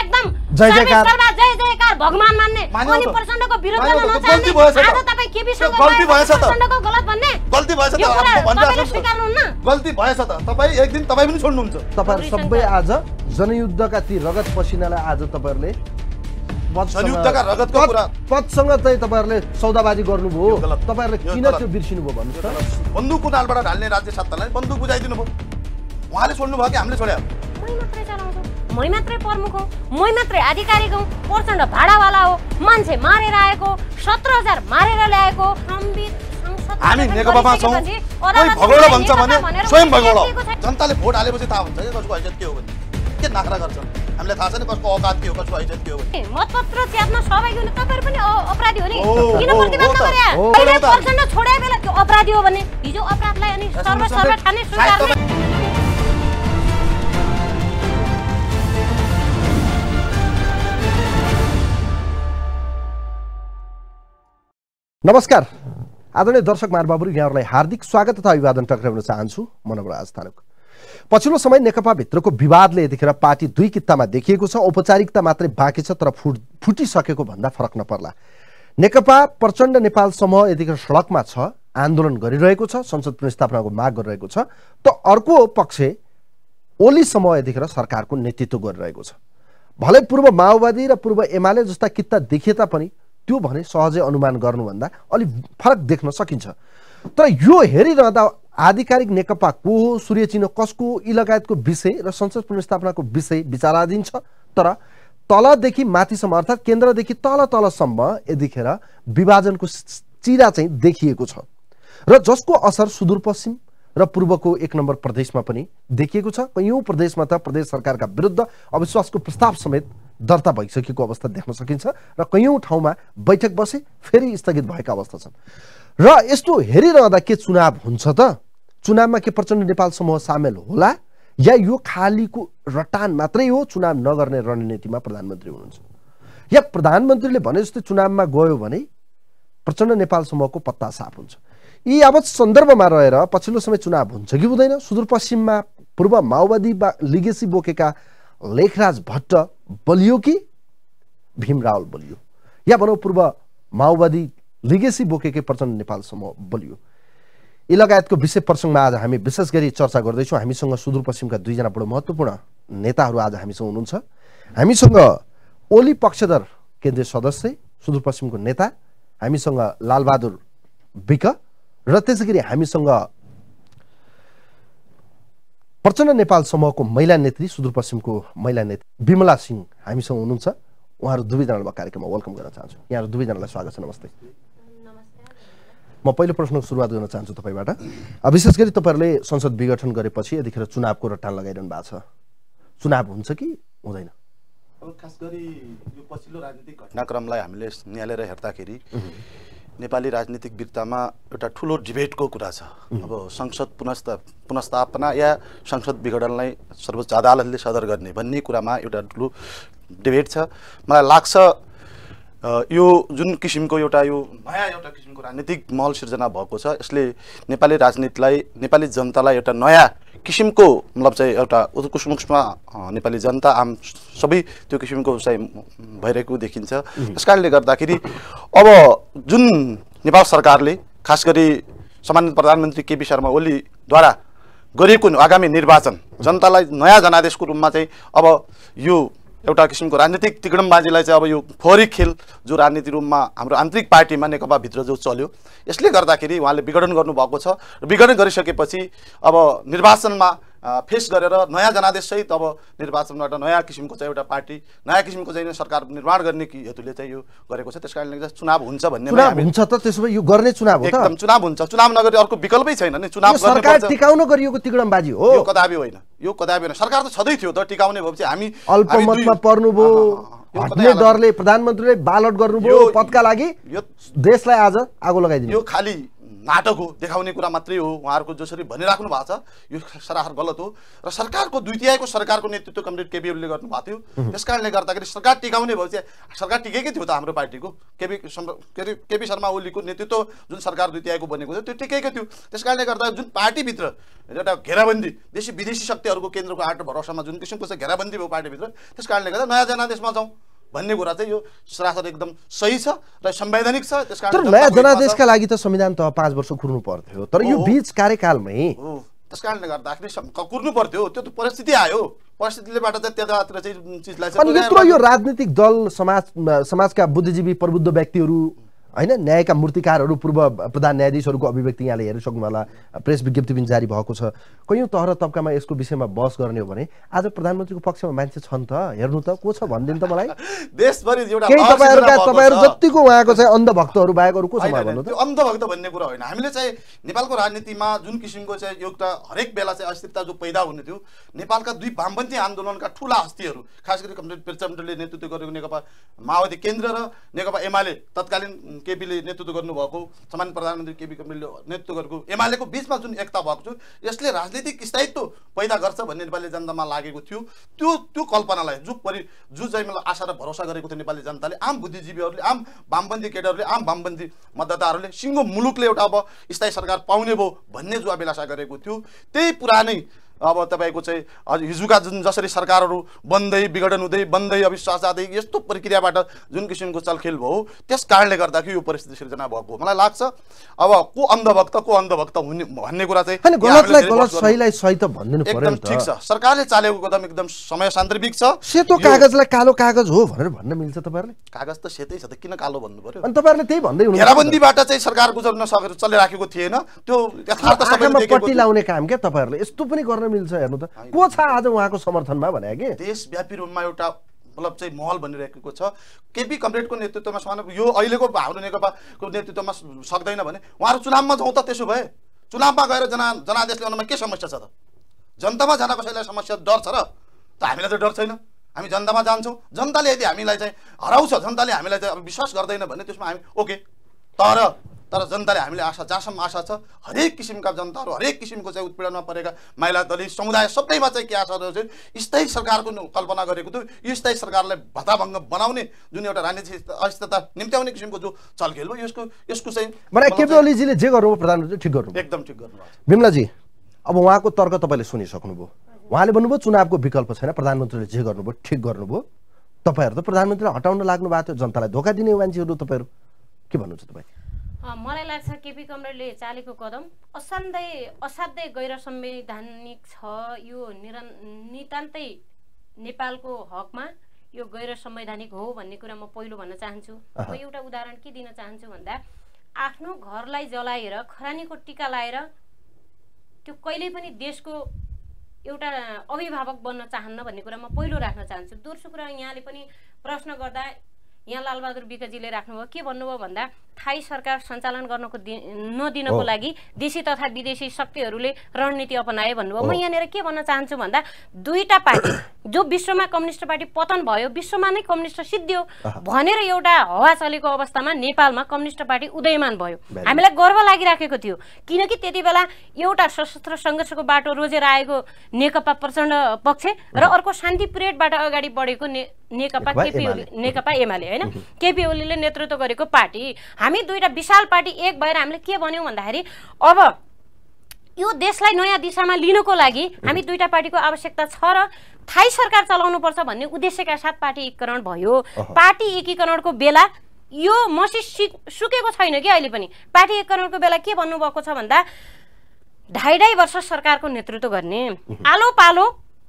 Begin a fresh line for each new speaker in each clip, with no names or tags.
एकदम जय जयकार जय जयकार भगवान मान्ने अनि प्रचण्डको विरोध गर्न नचाहने आज तपाई के सँग गल्ती भएछ त प्रचण्डको गलत भन्ने गल्ती भएछ त भन्दा स्वीकार्नुहुन्न
गल्ती भएछ त तपाई एक
दिन तपाई पनि छोड्नुहुन्छ तपाईहरु सबै आज जनयुद्धका ती रगत पसिनालाई आज तपाईहरुले जनयुद्धका रगतको कुरा पदसँग चाहिँ तपाईँहरूले
सौदाबाजी गर्नुभयो तपाईँहरूले किन त्यो बिर्सिनु भयो भन्नुहोस् त बन्दुक कुनालबाट ढाल्ने राज्य सत्तालाई बन्दुक बुझाइदिनु भयो उहाँले छोड्नु भयो कि हामीले छोड्यो
मै मात्रै प्रमुख हो मै मात्रै आधिकारिक हौ प्रचण्ड भाडावाला हो मान्छे मारेर आएको सत्र हजार मारेर ल्याएको हामी नेकपामा छौँ कोही भगौडा भन्छ भने स्वयं भगौडा जनताले भोट हालेपछि थाहा
हुन्छ कि कसको हैसियत के हो भने के नाखरा गर्छ हामीलाई थाहा छ नि कसको औकात के हो कसको हैसियत के
हो मतपत्र च्याप्न सबैको तपाईँहरू पनि अपराधी हो नि किन प्रतिवाद गरे अहिले प्रचण्ड छोडे बेला त्यो अपराधी हो भने हिजो अपराधलाई अनि सर्व ठाने सुधार्ने
नमस्कार आदरणीय दर्शक महानुभावहरू यहाँहरूलाई हार्दिक स्वागत तथा अभिवादन टक्राउन चाहन्छु नवराज आस्थानक पछिल्लो समय नेकपाभित्रको विवादले यतिखेर पार्टी दुई कित्तामा देखिएको छ औपचारिकता मात्रै बाँकी छ तर फुट फुटिसकेको भन्दा फरक नपर्ला नेकपा प्रचण्ड नेपाल समूह यतिखेर सडकमा छ आन्दोलन गरिरहेको छ संसद पुनस्थापनाको माग गरिरहेको छ त अर्को पक्ष ओली समूह यतिखेर सरकारको नेतृत्व गरिरहेको छ भलै पूर्व माओवादी र पूर्व एमाले जस्ता कित्ता देखिए तापनि त्यो भने सहजै अनुमान गर्नुभन्दा अलिक फरक देख्न सकिन्छ तर यो हेरिरहँदा आधिकारिक नेकपा को हो सूर्य चिन्ह कसको यी लगायतको विषय र संसद पुनर्स्थापनाको विषय विचाराधीन छ तर तलदेखि माथिसम्म अर्थात् केन्द्रदेखि तल तलसम्म यतिखेर विभाजनको चिरा चाहिँ देखिएको छ र जसको असर सुदूरपश्चिम र पूर्वको एक नम्बर प्रदेशमा पनि देखिएको छ कैयौँ प्रदेशमा त प्रदेश सरकारका विरुद्ध अविश्वासको प्रस्ताव समेत दर्ता भइसकेको अवस्था देख्न सकिन्छ र कैयौँ ठाउँमा बैठक बसे फेरि स्थगित भएका अवस्था छन् र यस्तो हेरिरहँदा के चुनाव हुन्छ त चुनावमा के प्रचण्ड नेपाल समूह सामेल होला या यो खालीको रटान मात्रै हो चुनाव नगर्ने रणनीतिमा प्रधानमन्त्री हुनुहुन्छ या प्रधानमन्त्रीले भने जस्तै चुनावमा गयो भने प्रचण्ड नेपाल समूहको पत्ता साफ हुन्छ यी यावत सन्दर्भमा रहेर पछिल्लो समय चुनाव हुन्छ कि हुँदैन सुदूरपश्चिममा पूर्व माओवादी बा लिगेसी बोकेका लेखराज भट्ट बलियो कि भीम रावल बलियो या भनौँ पूर्व माओवादी लिगेसी बोकेकै प्रचण्ड नेपाल समूह बलियो यी लगायतको विषय प्रसङ्गमा आज हामी विशेष गरी चर्चा गर्दैछौँ हामीसँग सुदूरपश्चिमका दुईजना बडो महत्त्वपूर्ण नेताहरू आज हामीसँग हुनुहुन्छ हामीसँग ओली पक्षधर केन्द्रीय सदस्य सुदूरपश्चिमको नेता हामीसँग लालबहादुर बिक र त्यसै गरी हामीसँग प्रचण्ड नेपाल समूहको महिला नेत्री सुदूरपश्चिमको महिला नेत्री विमला सिंह हामीसँग हुनुहुन्छ उहाँहरू दुवैजनालाई म कार्यक्रममा वेलकम गर्न चाहन्छु यहाँहरू दुवैजनालाई स्वागत छ नमस्ते म पहिलो प्रश्नको सुरुवात गर्न चाहन्छु तपाईँबाट विशेष गरी तपाईँहरूले संसद विघटन गरेपछि यतिखेर चुनावको रटान लगाइरहनु भएको छ चुनाव हुन्छ कि हुँदैन
अब खास गरी यो पछिल्लो राजनीतिक घटनाक्रमलाई हामीले निहालेर हेर्दाखेरि नेपाली राजनीतिक वृत्तामा एउटा ठुलो डिबेटको कुरा छ अब संसद पुनस्ता पुनस्थापना या संसद विघटनलाई सर्वोच्च अदालतले सदर गर्ने भन्ने कुरामा एउटा ठुलो डिबेट छ मलाई लाग्छ यो जुन किसिमको एउटा यो नयाँ एउटा किसिमको राजनीतिक महल सिर्जना भएको छ यसले नेपाली राजनीतिलाई नेपाली जनतालाई एउटा नयाँ किसिमको मतलब चाहिँ एउटा उत्कृष्ट नेपाली जनता आम सबै त्यो किसिमको चाहिँ भइरहेको देखिन्छ त्यस कारणले गर्दाखेरि अब जुन नेपाल सरकारले खास गरी सामान्य प्रधानमन्त्री केपी शर्मा ओलीद्वारा गरिएको आगामी निर्वाचन जनतालाई नयाँ जनादेशको रूपमा चाहिँ अब यो एउटा किसिमको राजनीतिक तिगडमबाजीलाई चाहिँ अब यो फोहोरी खेल जो राजनीति रूपमा हाम्रो आन्तरिक पार्टीमा नेकपाभित्र जो चल्यो यसले गर्दाखेरि उहाँले विघटन गर्नुभएको छ विघटन गरिसकेपछि अब निर्वाचनमा फेस गरेर नयाँ जनादेशसहित अब निर्वाचनबाट नयाँ किसिमको चाहिँ एउटा पार्टी नयाँ किसिमको चाहिँ सरकार निर्माण गर्ने कि हेतुले चाहिँ यो गरेको छ त्यस कारणले चुनाव हुन्छ भन्ने हुन्छ त
त्यसो भए यो गर्ने चुनाव हो एकदम
चुनाव हुन्छ चुनाव नगरी अर्को विकल्पै छैन नि चुनाव सरकार टिकाउन
गरिएको तिगडमबाजी हो यो
कदापि होइन यो कदापि होइन सरकार त छँदै थियो त टिकाउने भएपछि हामी अल्पमतमा
पर्नुभयो हट्ने डरले प्रधानमन्त्रीले बालट गर्नुभयो पदका लागि यो देशलाई आज आगो लगाइदिनु यो
खालि नाटक हो देखाउने कुरा मात्रै हो उहाँहरूको जसरी भनिराख्नु भएको छ यो सराहार गलत हो र सरकारको द्वितीयको सरकारको नेतृत्व कमरेड ओलीले गर्नुभएको थियो त्यस कारणले गर्दाखेरि सरकार टिकाउने भएपछि सरकार टिकेकै थियो त हाम्रो पार्टीको केपी के अरे केपी शर्मा ओलीको नेतृत्व जुन सरकार द्वितीयको बनेको थियो त्यो टिकेकै थियो त्यस कारणले गर्दा जुन पार्टीभित्र एउटा घेराबन्दी देशी विदेशी शक्तिहरूको केन्द्रको आठ भरोसामा जुन किसिमको चाहिँ घेराबन्दी भयो पार्टीभित्र त्यस कारणले गर्दा नयाँ जनादेशमा जाउँ भन्ने कुरा चाहिँ यो सरासर एकदम सही छ र संवैधानिक छ त्यस कारण नयाँ जनादेशका
लागि त संविधान त पाँच वर्ष कुर्नु पर्थ्यो तर यो बिच कार्यकालमै त्यस
कारणले गर्दाखेरि कुर्नु पर्थ्यो त्यो त परिस्थिति आयो परिस्थितिलेबाट चाहिँ त्यतातिर चाहिँ चिजलाई यत्रो यो
राजनीतिक दल समाज समाजका बुद्धिजीवी प्रबुद्ध व्यक्तिहरू होइन न्यायका मूर्तिकारहरू पूर्व प्रधान न्यायाधीशहरूको अभिव्यक्ति यहाँले हेर्न सक्नु होला प्रेस विज्ञप्ति पनि जारी भएको छ कयौँ र तब्कामा यसको विषयमा बहस गर्ने हो भने आज प्रधानमन्त्रीको पक्षमा मान्छे छन् त हेर्नु त को छ भनिदिनु त मलाई
देशभरि एउटा तपाईँहरू
जतिको उहाँको चाहिँ अन्धभक्तहरू बाहेक अरू को छ भन्नु त
अन्धभक्त भन्ने कुरा होइन हामीले चाहिँ नेपालको राजनीतिमा जुन किसिमको चाहिँ एउटा हरेक बेला चाहिँ अस्थिरता जो पैदा हुने थियो नेपालका दुई वामपन्थी आन्दोलनका ठुला हस्तीहरू खास गरी कम्युनिस्ट प्रचण्डले नेतृत्व गरेको नेकपा माओवादी केन्द्र र नेकपा एमाले तत्कालीन केपीले नेतृत्व गर्नुभएको सामान्य प्रधानमन्त्री केपी कमरेलले नेतृत्व गरेको एमालेको बिचमा जुन एकता भएको छ यसले राजनीतिक स्थायित्व पैदा गर्छ भन्ने नेपाली जनतामा लागेको थियो त्यो त्यो कल्पनालाई जो परि जो चाहिँ मलाई आशा र भरोसा गरेको थियो नेपाली जनताले आम बुद्धिजीवीहरूले आम वामपन्थी केटाहरूले आम वामपन्थी मतदाताहरूले सिङ्गो मुलुकले एउटा अब स्थायी सरकार पाउने भयो भन्ने जो अभिलाषा गरेको थियो त्यही पुरानै अब तपाईँको चाहिँ हिजोका जुन जसरी सरकारहरू बन्दै विघटन हुँदै बन्दै अविश्वास जाँदै यस्तो प्रक्रियाबाट जुन किसिमको चलखेल भयो त्यस कारणले गर्दाखेरि यो परिस्थिति सिर्जना भएको मलाई लाग्छ अब को अन्धभक्त को अन्धभक्त हुने भन्ने कुरा चाहिँ
एकदम ठिक छ
सरकारले चालेको कदम एकदम समय सान्दर्भिक छ सेतो
कागजलाई कालो कागज हो भनेर भन्न मिल्छ तपाईँहरूले
कागज त सेतै छ त किन कालो भन्नु पर्यो अनि
तपाईँहरूले त्यही भन्दै घेराबन्दीबाट
चाहिँ सरकार गुजर्न सकेर चलिराखेको थिएन त्यो यथार्थ पट्टि लाउने
काम क्या तपाईँहरूले यस्तो पनि गर्न मिल्छ हेर्नु त को छ आज उहाँको समर्थनमा भने कि
देशव्यापी रूपमा एउटा मतलब चाहिँ महल बनिरहेको छ केपी कमरेडको नेतृत्वमा समान यो अहिलेको हाम्रो नेकपाको नेतृत्वमा सक्दैन भने उहाँहरू चुनावमा जाउँ त त्यसो भए चुनावमा गएर जना जनादेश ल्याउनुमा के समस्या छ त जनतामा जाँदा कसैलाई समस्या डर छ र त हामीलाई त डर छैन हामी जनतामा जान्छौँ जनताले यदि हामीलाई चाहिँ हराउँछ जनताले हामीलाई चाहिँ अब विश्वास गर्दैन भने त्यसमा हामी ओके तर तर जनताले हामीले आशा जहाँसम्म आशा छ हरेक किसिमका जनताहरू हरेक किसिमको चाहिँ उत्पीडनमा परेका महिला दलित समुदाय सबैमा चाहिँ के आशा रहेछ स्थायी सरकारको कल्पना गरेको थियो यो स्थायी सरकारलाई भत्ताभङ्ग बनाउने जुन एउटा राजनीतिक अस्थिरता निम्त्याउने किसिमको जो चलखेल हो यसको यसको चाहिँ
मलाई केपी ओलीजीले जे गर्नुभयो प्रधानमन्त्री ठिक गर्नु
एकदम ठिक गर्नुभयो
विमलाजी अब उहाँको तर्क तपाईँले सुनिसक्नुभयो उहाँले भन्नुभयो चुनावको विकल्प छैन प्रधानमन्त्रीले जे गर्नुभयो ठिक गर्नुभयो तपाईँहरू त प्रधानमन्त्रीलाई हटाउन लाग्नु भएको थियो जनतालाई धोका दिने मान्छेहरू तपाईँहरू के भन्नुहुन्छ तपाईँ
मलाई लाग्छ केपी कमरेलले चालेको कदम असाध्यै असाध्यै गैर संवैधानिक छ यो निर नितान्तै नेपालको हकमा यो गैर संवैधानिक हो भन्ने कुरा म पहिलो भन्न चाहन्छु म एउटा उदाहरण के दिन चाहन्छु भन्दा आफ्नो घरलाई जलाएर खरानीको टिका लाएर त्यो कहिल्यै पनि देशको एउटा अभिभावक बन्न चाहन्न भन्ने कुरा म पहिलो राख्न चाहन्छु दोस्रो कुरा यहाँले पनि प्रश्न गर्दा यहाँ लालबहादुर विकजीले राख्नुभयो के भन्नुभयो भन्दा थाई सरकार सञ्चालन गर्नको दि नदिनको लागि देशी तथा विदेशी शक्तिहरूले रणनीति अपनाए भन्नुभयो म यहाँनिर के भन्न चाहन्छु भन्दा दुईवटा पार्टी जो विश्वमा कम्युनिस्ट पार्टी पतन भयो विश्वमा नै कम्युनिस्ट सिद्धियो भनेर एउटा हवा चलेको अवस्थामा नेपालमा कम्युनिस्ट पार्टी उदयमान भयो हामीलाई गर्व लागिराखेको थियो किनकि त्यति बेला एउटा सशस्त्र सङ्घर्षको बाटो रोजेर आएको नेकपा प्रचण्ड पक्ष र अर्को शान्ति पिरियडबाट अगाडि बढेको नेकपा केपी नेकपा एमाले होइन केपी ओलीले नेतृत्व गरेको पार्टी हामी दुईवटा विशाल पार्टी एक भएर हामीले के भन्यौँ भन्दाखेरि अब यो देशलाई नयाँ दिशामा लिनको लागि हामी दुईवटा पार्टीको आवश्यकता छ र थाई सरकार चलाउनुपर्छ भन्ने उद्देश्यका साथ पार्टी एकीकरण भयो पार्टी एकीकरणको बेला यो मसी सुकेको छैन कि अहिले पनि पार्टी एकीकरणको बेला के भन्नुभएको छ भन्दा ढाई ढाई वर्ष सरकारको नेतृत्व गर्ने आलो पालो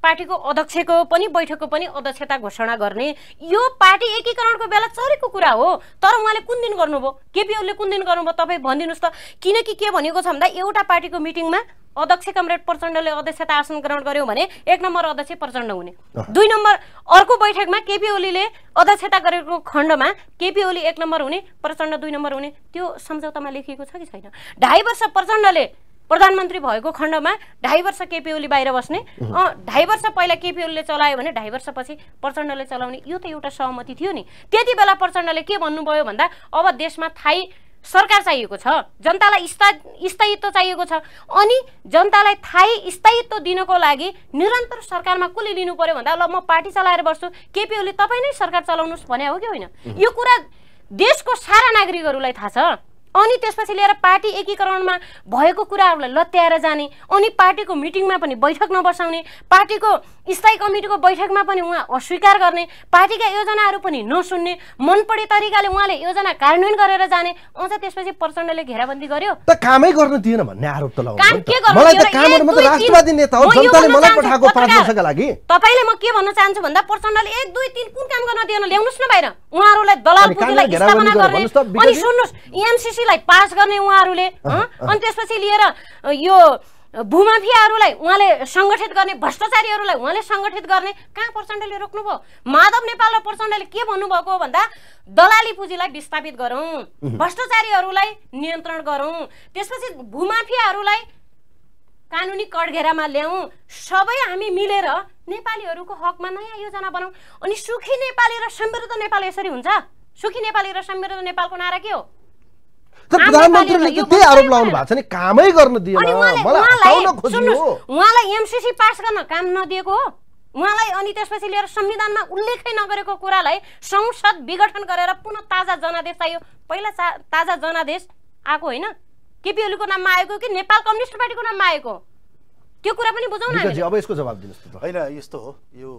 पार्टीको अध्यक्षको पनि बैठकको पनि अध्यक्षता घोषणा गर्ने यो पार्टी एकीकरणको बेला चरेको कुरा हो तर उहाँले कुन दिन गर्नुभयो ओलीले कुन दिन गर्नुभयो तपाईँ भनिदिनुहोस् त किनकि के भनेको छ भन्दा एउटा पार्टीको मिटिङमा अध्यक्ष कमरेड प्रचण्डले अध्यक्षता आसन ग्रहण गर्यो भने एक नम्बर अध्यक्ष प्रचण्ड हुने दुई नम्बर अर्को बैठकमा केपी ओलीले अध्यक्षता गरेको खण्डमा केपी ओली एक नम्बर हुने प्रचण्ड दुई नम्बर हुने त्यो सम्झौतामा लेखिएको छ कि छैन ढाई वर्ष प्रचण्डले प्रधानमन्त्री भएको खण्डमा ढाई वर्ष केपी ओली बाहिर बस्ने ढाई वर्ष पहिला केपी ओलीले चलायो भने ढाई वर्षपछि प्रचण्डले चलाउने यो त एउटा सहमति थियो नि त्यति बेला प्रचण्डले के भन्नुभयो भन्दा अब देशमा थाई सरकार चाहिएको छ जनतालाई स्था स्थायित्व चाहिएको छ अनि जनतालाई थाहै स्थायित्व दिनको लागि निरन्तर सरकारमा कसले लिनु पर्यो भन्दा ल म पार्टी चलाएर बस्छु केपी ओली तपाईँ नै सरकार चलाउनुहोस् भने हो कि होइन यो कुरा देशको सारा नागरिकहरूलाई थाहा छ अनि त्यसपछि लिएर पार्टी एकीकरणमा भएको कुराहरूलाई लत्याएर जाने अनि पार्टीको मिटिङमा पनि बैठक नबसाउने पार्टीको स्थायी कमिटीको बैठकमा पनि उहाँ अस्वीकार गर्ने पार्टीका योजनाहरू पनि नसुन्ने मन पर्ने तरिकाले उहाँले योजना कार्यान्वयन गरेर जाने अझ त्यसपछि प्रचण्डले घेराबन्दी गर्यो
त कामै गर्न दिएन भन्ने आरोप त
तपाईँले म के भन्न चाहन्छु भन्दा प्रचण्डले एक दुई तिन कुन काम गर्न दिएन ल्याउनुहोस् न बाहिर उहाँहरूलाई दलाल सुन्नुहोस् एमसिसी भूमाफीलाई पास गर्ने उहाँहरूले अनि त्यसपछि लिएर यो भूमाफियाहरूलाई उहाँले सङ्गठित गर्ने भ्रष्टाचारीहरूलाई उहाँले सङ्गठित गर्ने कहाँ प्रचण्डले रोक्नुभयो माधव नेपाल र प्रचण्डले के भन्नुभएको भन्दा दलाली पुँजीलाई विस्थापित गरौँ भ्रष्टाचारीहरूलाई नियन्त्रण गरौँ त्यसपछि भूमाफियाहरूलाई कानुनी कडघेरामा ल्याउँ सबै हामी मिलेर नेपालीहरूको हकमा नयाँ योजना बनाऊ अनि सुखी नेपाली र समृद्ध नेपाल यसरी हुन्छ सुखी नेपाली र समृद्ध नेपालको नारा के हो त प्रधानमन्त्रीले त
त्यही आरोप लाउनु भएको छ नि कामै गर्न दिएन
उहाँलाई एमसिसी पास गर्न काम नदिएको हो उहाँलाई अनि त्यसपछि लिएर संविधानमा उल्लेखै नगरेको कुरालाई संसद विघटन गरेर पुनः ताजा जनादेश चाहियो पहिला ताजा जनादेश आएको होइन केपी ओलीको नाममा आएको कि नेपाल कम्युनिस्ट पार्टीको नाममा आएको त्यो कुरा पनि बुझाउन अब
यसको जवाब दिनुहोस् होइन यस्तो हो यो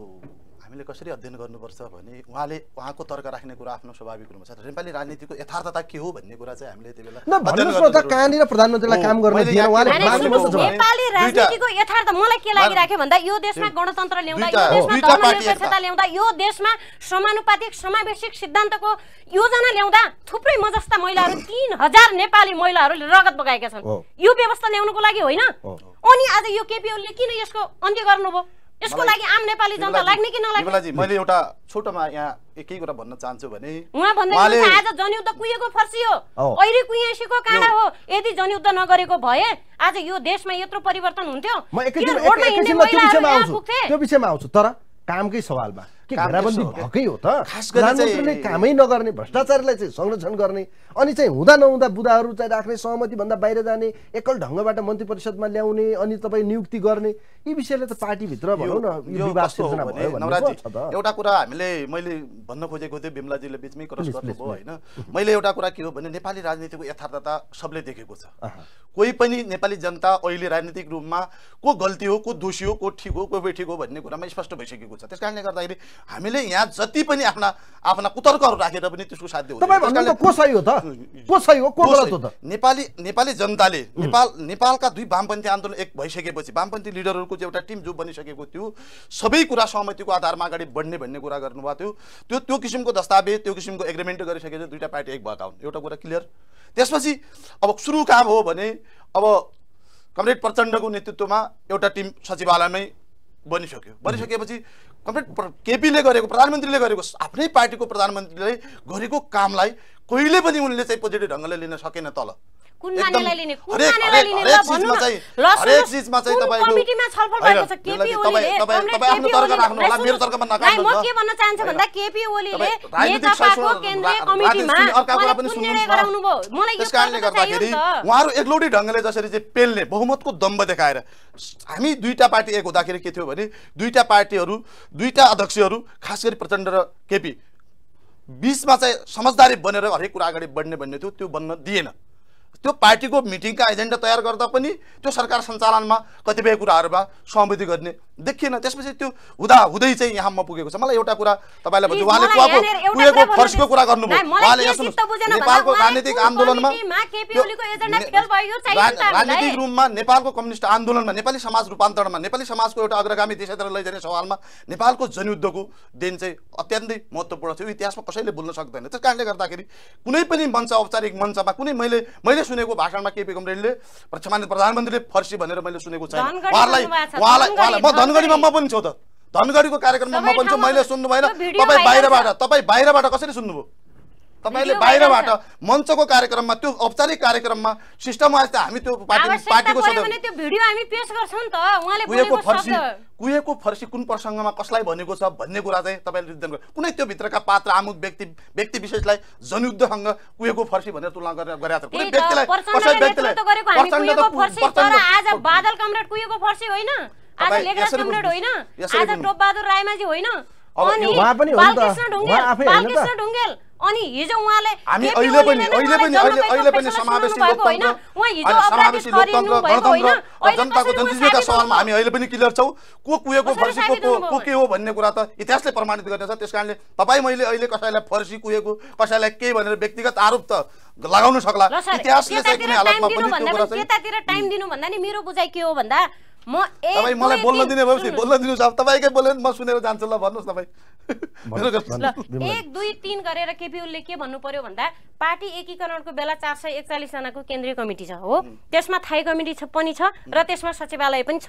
हामीले कसरी अध्ययन गर्नुपर्छ भने उहाँले उहाँको तर्क राख्ने कुरा आफ्नो स्वाभाविक रूपमा छ नेपाली राजनीतिको यथार्थता के हो भन्ने कुरा चाहिँ हामीले त्यति बेला कहाँनिर
प्रधानमन्त्रीलाई काम गर्न नेपाली राजनीतिको
यथार्थ मलाई के लागिराख्यो भन्दा यो देशमा गणतन्त्र ल्याउँदा यो देशमा ल्याउँदा यो देशमा समानुपातिक समावेशिक सिद्धान्तको योजना ल्याउँदा थुप्रै म जस्ता महिलाहरू तिन हजार नेपाली महिलाहरूले रगत बगाएका छन् यो व्यवस्था ल्याउनुको लागि होइन अनि आज यो केपिओले किन यसको अन्त्य गर्नुभयो यसको लागि आम नेपाली जनता लाग्ने कि नलाग्ने मैले
एउटा छोटोमा यहाँ एकै कुरा भन्न चाहन्छु भने उहाँ भन्दै आज
जनयुद्ध कुइएको फर्सी हो अहिले कुहिएसीको काँडा हो यदि जनयुद्ध नगरेको भए आज यो देशमा यत्रो परिवर्तन हुन्थ्यो म एकैछिन त्यो
विषयमा आउँछु तर कामकै सवालमा के घेराबन्दी भएकै हो त प्रधानमन्त्रीले कामै नगर्ने भ्रष्टाचारलाई चाहिँ संरक्षण गर्ने अनि चाहिँ हुँदा नहुँदा बुदाहरू चाहिँ राख्ने सहमतिभन्दा बाहिर जाने एकल ढङ्गबाट मन्त्री परिषदमा ल्याउने अनि तपाईँ नियुक्ति गर्ने यी विषयले त पार्टीभित्र भनौँ न एउटा
कुरा हामीले मैले भन्न खोजेको थिएँ बिमलाजीले बिचमै क्रस गर्नुभयो होइन मैले एउटा कुरा के हो भने नेपाली राजनीतिको यथार्थता सबले देखेको छ कोही पनि नेपाली जनता अहिले राजनीतिक रूपमा को गल्ती हो को दोषी हो को ठिक हो को बेठिक हो भन्ने कुरामा स्पष्ट भइसकेको छ त्यस कारणले गर्दाखेरि हामीले यहाँ जति पनि आफ्ना आफ्ना कुतर्कहरू राखेर पनि त्यसको साध्य नेपाली नेपाली जनताले नेपाल नेपालका दुई वामपन्थी आन्दोलन एक भइसकेपछि वामपन्थी लिडरहरूको चाहिँ एउटा टिम जो बनिसकेको थियो सबै कुरा सहमतिको आधारमा अगाडि बढ्ने भन्ने कुरा गर्नुभएको थियो त्यो त्यो किसिमको दस्तावेज त्यो किसिमको एग्रिमेन्ट गरिसकेपछि दुईवटा पार्टी एक भएका हुन् एउटा कुरा क्लियर त्यसपछि अब सुरु काम हो भने अब कमरेड प्रचण्डको नेतृत्वमा एउटा टिम सचिवालयमै बनिसक्यो बनिसकेपछि कम्प्लिट केपीले गरेको प्रधानमन्त्रीले गरेको आफ्नै पार्टीको प्रधानमन्त्रीले गरेको कामलाई कहिले पनि उनले चाहिँ पोजिटिभ ढङ्गले लिन सकेन तल
कुन मानेलाई लिने कुन मानेलाई लिने ल भन्नु न हरेक चीजमा चाहिँ तपाईको कमिटीमा छलफल भएको छ केपी ओलीले तपाईँ आफ्नो तर्क राख्नु होला मेरो तर्कमा नकार्नु म के भन्न चाहन्छु भन्दा केपी ओलीले नेतापाको केन्द्रीय कमिटीमा कुन निर्णय गराउनु भयो मलाई यो कारणले गर्दाखेरि उहाँहरू
एकलौटी ढङ्गले जसरी चाहिँ पेल्ने बहुमतको दम्ब देखाएर हामी दुईटा पार्टी एक हुँदाखेरि के थियो भने दुईटा पार्टीहरू दुईटा अध्यक्षहरू खास गरी प्रचण्ड र केपी बिचमा चाहिँ समझदारी बनेर हरेक कुरा अगाडि बढ्ने भन्ने थियो त्यो बन्न दिएन त्यो पार्टीको मिटिङका एजेन्डा तयार गर्दा पनि त्यो सरकार सञ्चालनमा कतिपय कुराहरूमा सहमति गर्ने देखिएन त्यसपछि त्यो हुँदा हुँदै चाहिँ यहाँ म पुगेको छ मलाई एउटा कुरा तपाईँलाई भन्छु उहाँले कुवाको कुरा गर्नुभयो उहाँले नेपालको राजनीतिक आन्दोलनमा
राजनीतिक रूपमा
नेपालको कम्युनिस्ट आन्दोलनमा नेपाली समाज रूपान्तरणमा नेपाली समाजको एउटा अग्रगामी देशतिर लैजाने सवालमा नेपालको जनयुद्धको दिन चाहिँ अत्यन्तै महत्त्वपूर्ण थियो इतिहासमा कसैले भुल्न सक्दैन त्यस कारणले गर्दाखेरि कुनै पनि मञ्च औपचारिक मञ्चमा कुनै मैले मैले मैले सुनेको भाषणमा केपी कमरेडले सामान्य प्रधानमन्त्रीले फर्सी भनेर मैले सुनेको छैन उहाँलाई उहाँलाई उहाँलाई म धनगढीमा म पनि छु त धनगढीको कार्यक्रममा म पनि छु मैले सुन्नु भएन तपाईँ बाहिरबाट तपाईँ बाहिरबाट कसरी सुन्नुभयो
तपाईँले बाहिरबाट
मञ्चको कार्यक्रममा त्यो औपचारिक कार्यक्रममा सिस्टममा त हामी त्यो पार्टीको फर्सी कुहेको फर्सी कुन प्रसङ्गमा कसलाई भनेको छ भन्ने कुरा चाहिँ तपाईँले निर्धारण गर्नु कुनै त्यो भित्रका पात्र आमुख व्यक्ति व्यक्ति विशेषलाई जनयुद्धसँग कुहेको फर्सी भनेर तुलना गरेर गरेका कुनै व्यक्तिलाई कसै व्यक्तिलाई
बादल फर्सी होइन आज लेखराज होइन आज होइन
अनि बालकृष्ण
बालकृष्ण अनि हिजो उहाँले हामी अहिले पनि अहिले पनि अहिले अहिले पनि समावेशी लोकतन्त्र समावेशी लोकतन्त्र गणतन्त्र जनताको जनजीवीका
सवालमा हामी अहिले पनि क्लियर छौँ को कुहेको फर्सीको को को के हो भन्ने कुरा त इतिहासले प्रमाणित गर्नेछ त्यस कारणले तपाईँ मैले अहिले कसैलाई फर्सी कुहेको कसैलाई केही भनेर व्यक्तिगत आरोप त लगाउनु सक्ला इतिहासले चाहिँ कुनै हालतमा पनि त्यो कुरा चाहिँ
त्यतातिर टाइम दिनु भन्दा नि मेरो बुझाइ के हो भन्दा म तपाईँ मलाई बोल्न दिने भएपछि बोल्न
दिनुहोस् अब तपाईँकै बोल्यो भने म सुनेर जान्छु ल भन्नुहोस् तपाईँ
एक दुई तिन गरेर केपी उसले के भन्नु पर्यो भन्दा पार्टी एकीकरणको बेला चार सय एकचालिसजनाको केन्द्रीय कमिटी छ हो त्यसमा थाई कमिटी पनि छ र त्यसमा सचिवालय पनि छ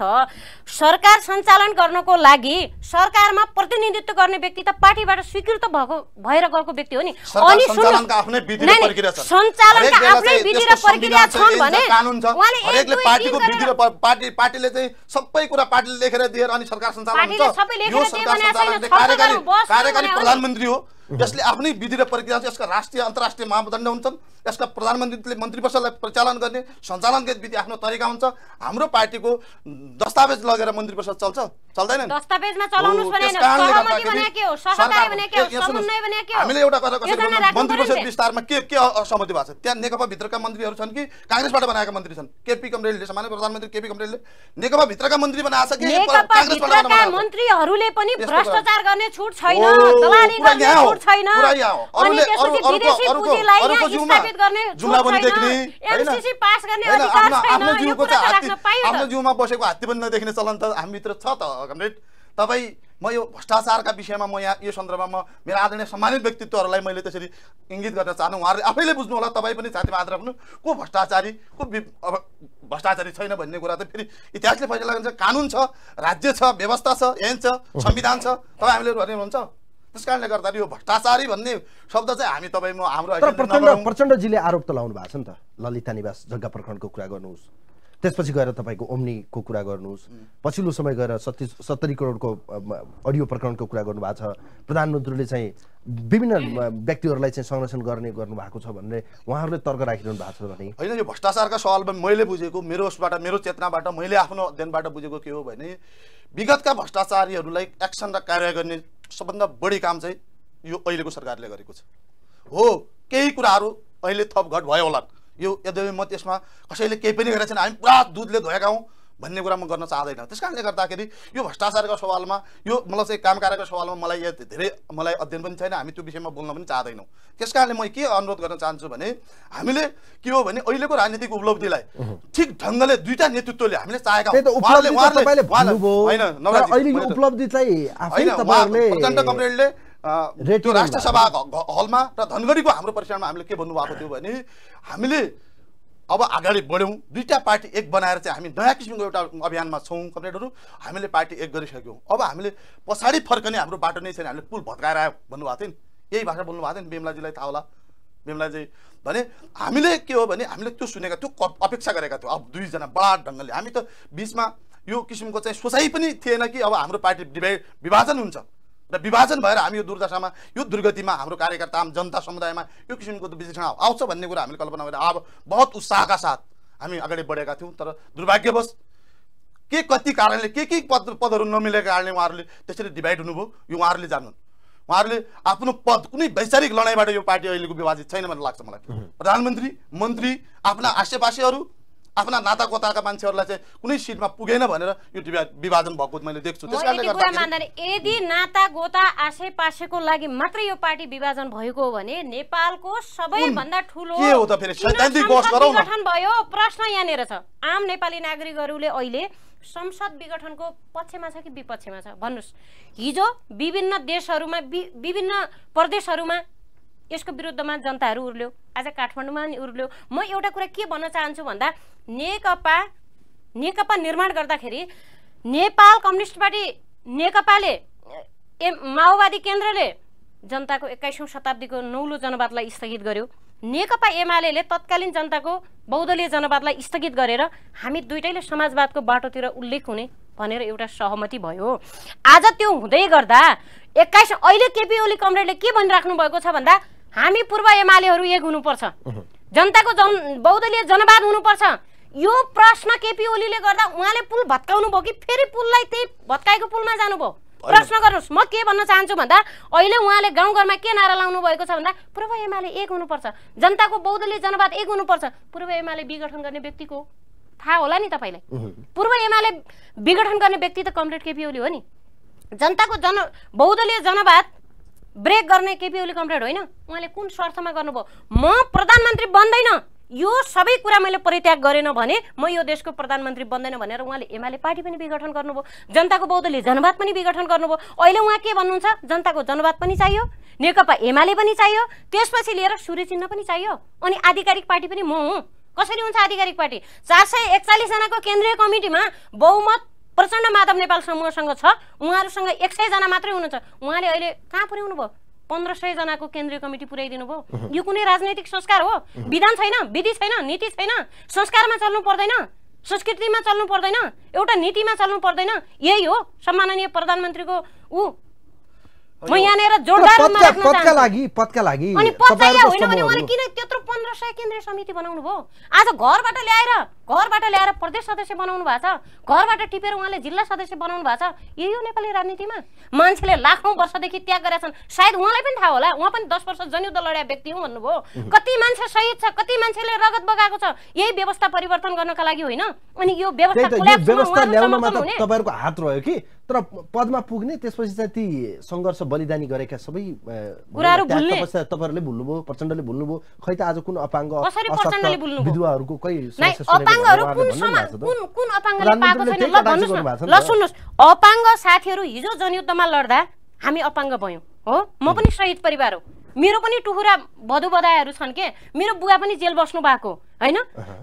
सरकार सञ्चालन गर्नको लागि सरकारमा प्रतिनिधित्व गर्ने व्यक्ति त पार्टीबाट स्वीकृत भएको भएर गएको व्यक्ति हो नि अनि सञ्चालनका आफ्नै विधि र प्रक्रिया छन् भने
पार्टीले सबै कुरा पार्टीले लेखेर दिएर अनि सरकार सञ्चालन हुन्छ कार्यकारी प्रधानमंत्री हो यसले आफ्नै विधि र प्रक्रिया छ यसका राष्ट्रिय अन्तर्राष्ट्रिय मापदण्ड हुन्छन् यसका प्रधानमन्त्रीले मन्त्री परिषदलाई परिचालन गर्ने सञ्चालन गर्ने विधि आफ्नो तरिका हुन्छ हाम्रो पार्टीको दस्तावेज लगेर मन्त्री परिषद चल्छ चल्दैन
हामीले एउटा कुरा मन्त्री परिषद
विस्तारमा के के असहमति भएको छ त्यहाँ नेकपा भित्रका मन्त्रीहरू छन् कि काङ्ग्रेसबाट बनाएका मन्त्री छन् केपी कमरेलले सामान्य प्रधानमन्त्री केपी कमरेलले भित्रका मन्त्री बनाएको छ कि काङ्ग्रेसबाट मन्त्रीहरूले पनि भ्रष्टाचार
गर्ने छुट छैन छैन गर्ने पनि देख्ने पास गर्ने अधिकार छैन आफ्नो
जिउमा बसेको हात्ती पनि नदेख्ने चलन त हामीभित्र छ त कमरेड तपाईँ म यो भ्रष्टाचारका विषयमा म यहाँ यो सन्दर्भमा म मेरो आदरणीय सम्मानित व्यक्तित्वहरूलाई मैले त्यसरी इङ्गित गर्न चाहनु उहाँहरूले आफैले बुझ्नु होला तपाईँ पनि छातीमा आदर राख्नु को भ्रष्टाचारी को अब भ्रष्टाचारी छैन भन्ने कुरा त फेरि इतिहासले फैसला गर्छ कानुन छ राज्य छ व्यवस्था छ एन छ संविधान छ तपाईँ हामीले भन्ने हुनुहुन्छ त्यस कारणले गर्दाखेरि यो भ्रष्टाचारी भन्ने शब्द चाहिँ हामी तपाईँ म हाम्रो प्रचण्ड
प्रचण्डजीले आरोप त लाउनु भएको छ नि त ललिता निवास जग्गा प्रखण्डको कुरा गर्नुहोस् त्यसपछि गएर तपाईँको ओम्नीको कुरा गर्नुहोस् पछिल्लो समय गएर सत्ती सत्तरी करोडको अडियो प्रकरणको कुरा गर्नुभएको छ प्रधानमन्त्रीले चाहिँ विभिन्न व्यक्तिहरूलाई चाहिँ संरक्षण गर्ने गर्नुभएको छ भन्ने उहाँहरूले तर्क राखिरहनु भएको छ भने
होइन यो भ्रष्टाचारका सवालमा मैले बुझेको मेरो उसबाट मेरो चेतनाबाट मैले आफ्नो अध्ययनबाट बुझेको के हो भने विगतका भ्रष्टाचारीहरूलाई एक्सन र कार्य गर्ने सबभन्दा बढी काम चाहिँ यो अहिलेको सरकारले गरेको छ हो केही कुराहरू अहिले थपघट भयो होला यो यद्यपि म त्यसमा कसैले केही पनि गरेको छैन हामी पुरा दुधले धोएका हौँ भन्ने कुरा म गर्न चाहँदैन त्यस कारणले गर्दाखेरि यो भ्रष्टाचारको सवालमा यो मतलब चाहिँ काम सवालमा मलाई यहाँ धेरै मलाई अध्ययन पनि छैन हामी त्यो विषयमा बोल्न पनि चाहँदैनौँ त्यस कारणले म के अनुरोध गर्न चाहन्छु भने हामीले के हो भने अहिलेको राजनीतिक उपलब्धिलाई ठिक ढङ्गले दुईवटा नेतृत्वले हामीले चाहेका त्यो राष्ट्र सभा हलमा र धनगढीको हाम्रो परिसरमा हामीले के भन्नुभएको थियो भने हामीले अब अगाडि बढ्यौँ दुईवटा पार्टी एक बनाएर चाहिँ हामी नयाँ किसिमको एउटा अभियानमा छौँ कमरेडहरू हामीले पार्टी एक गरिसक्यौँ अब हामीले पछाडि फर्कने हाम्रो बाटो नै छैन हामीले पुल भत्काएर आयो भन्नुभएको थियो नि यही भाषा बोल्नु भएको थियो नि बेमलाजीलाई थाहा होला बेमलाजी भने हामीले के हो भने हामीले त्यो सुनेका त्यो अपेक्षा गरेका थियौँ अब दुईजना बडा ढङ्गले हामी त बिचमा यो किसिमको चाहिँ सोचाइ पनि थिएन कि अब हाम्रो पार्टी विभाजन हुन्छ र विभाजन भएर हामी यो दुर्दशामा यो दुर्गतिमा हाम्रो कार्यकर्ता जनता समुदायमा यो किसिमको विश्लेषण आउँछ भन्ने कुरा हामीले कल्पना गरेर अब बहुत उत्साहका साथ हामी अगाडि बढेका थियौँ तर दुर्भाग्यवश के कति कारणले के के पद पदहरू नमिलेको कारणले उहाँहरूले त्यसरी डिभाइड हुनुभयो यो उहाँहरूले जान्नु उहाँहरूले आफ्नो पद कुनै वैचारिक लडाइँबाट यो पार्टी अहिलेको विभाजित छैन भन्ने लाग्छ मलाई प्रधानमन्त्री मन्त्री आफ्ना आसेपासेहरू आफ्ना कोताका मान्छेहरूलाई चाहिँ कुनै सिटमा पुगेन भनेर यो विभाजन भएको मैले देख्छु त्यस कारणले गर्दा
यदि नाता गोता आसे पासेको लागि मात्रै यो पार्टी विभाजन भएको हो भने नेपालको सबैभन्दा ठुलो के हो त फेरि सैद्धान्तिक बहस गरौँ गठन भयो प्रश्न यहाँनिर छ आम नेपाली नागरिकहरूले अहिले संसद विघटनको पक्षमा छ कि विपक्षमा छ भन्नुहोस् हिजो विभिन्न देशहरूमा विभिन्न प्रदेशहरूमा यसको विरुद्धमा जनताहरू उर्ल्यो आज काठमाडौँमा नि उर्ल्यो म एउटा कुरा के भन्न चाहन्छु भन्दा नेकपा नेकपा निर्माण गर्दाखेरि नेपाल कम्युनिस्ट पार्टी नेकपाले ए माओवादी केन्द्रले जनताको एक्काइसौँ शताब्दीको नौलो जनवादलाई स्थगित गर्यो नेकपा एमाले तत्कालीन जनताको बहुदलीय जनवादलाई स्थगित गरेर हामी दुइटैले समाजवादको बाटोतिर उल्लेख हुने भनेर एउटा सहमति भयो आज त्यो हुँदै गर्दा एक्काइस अहिले केपी ओली कमरेडले के भनिराख्नु भएको छ भन्दा हामी पूर्व एमालेहरू एक हुनुपर्छ जनताको जन बहुदलीय जनवाद हुनुपर्छ यो प्रश्न केपी ओलीले गर्दा उहाँले पुल भत्काउनु भयो कि फेरि पुललाई त्यही भत्काएको पुलमा जानुभयो प्रश्न गर्नुहोस् म के भन्न चाहन्छु भन्दा अहिले उहाँले गाउँघरमा के नारा लाउनु भएको छ भन्दा पूर्व एमाले एक हुनुपर्छ जनताको बहुदलीय जनवाद एक हुनुपर्छ पूर्व एमाले विघटन गर्ने व्यक्तिको थाहा होला नि तपाईँलाई पूर्व एमाले विघटन गर्ने व्यक्ति त कमरेड केपी ओली हो नि जनताको जन बौद्धलीय जनवाद ब्रेक गर्ने केपी ओली कम्प्लेट होइन उहाँले कुन स्वार्थमा गर्नुभयो म प्रधानमन्त्री बन्दैन यो सबै कुरा मैले परित्याग गरेन भने म यो देशको प्रधानमन्त्री बन्दैन भनेर उहाँले एमाले पार्टी पनि विघटन गर्नुभयो जनताको बौद्धले जनवाद पनि विघटन गर्नुभयो अहिले उहाँ के भन्नुहुन्छ जनताको जनवाद पनि चाहियो नेकपा एमाले पनि चाहियो त्यसपछि लिएर सूर्य चिन्ह पनि चाहियो अनि आधिकारिक पार्टी पनि म हुँ कसरी हुन्छ आधिकारिक पार्टी चार सय एकचालिसजनाको केन्द्रीय कमिटीमा बहुमत प्रचण्ड माधव नेपाल समूहसँग छ उहाँहरूसँग एक सयजना मात्रै हुनुहुन्छ उहाँले अहिले कहाँ पुर्याउनु भयो पन्ध्र सयजनाको केन्द्रीय कमिटी पुर्याइदिनु भयो यो कुनै राजनैतिक संस्कार हो विधान छैन विधि छैन नीति छैन संस्कारमा चल्नु पर्दैन संस्कृतिमा चल्नु पर्दैन एउटा नीतिमा चल्नु पर्दैन यही हो सम्माननीय प्रधानमन्त्रीको ऊ म यहाँनिर जोडदार
पदका लागि अनि होइन भने किन
त्यत्रो पन्ध्र सय केन्द्रीय समिति बनाउनु भयो आज घरबाट ल्याएर घरबाट ल्याएर प्रदेश सदस्य बनाउनु भएको छ घरबाट टिपेर उहाँले जिल्ला सदस्य बनाउनु भएको छ यही हो नेपाली राजनीतिमा मान्छेले लाखौँ वर्षदेखि त्याग गरेका छन् सायद उहाँलाई पनि थाहा होला उहाँ पनि दस वर्ष जनयुद्ध लड्या व्यक्ति हुँ भन्नुभयो कति मान्छे शहीद छ कति मान्छेले रगत बगाएको छ यही व्यवस्था परिवर्तन गर्नका लागि होइन अनि यो व्यवस्था
हात रह्यो कि तर पदमा पुग्ने त्यसपछि चाहिँ ती सङ्घर्ष बलिदानी गरेका सबै कुराहरू तपाईँहरूले भुल्नुभयो प्रचण्डले भुल्नुभयो खै त आज कुन अपाङ्ग विधवाहरूको कहीँ अपाङ्गहरू कुन कुन
कुन अपाङ्गले पाएको छैन ल भन्नुहोस् ल सुन्नुहोस् अपाङ्ग साथीहरू हिजो जनयुद्धमा लड्दा हामी अपाङ्ग भयौँ हो म पनि शहीद परिवार हो मेरो पनि टुहुरा भदो छन् के मेरो बुवा पनि जेल बस्नु भएको होइन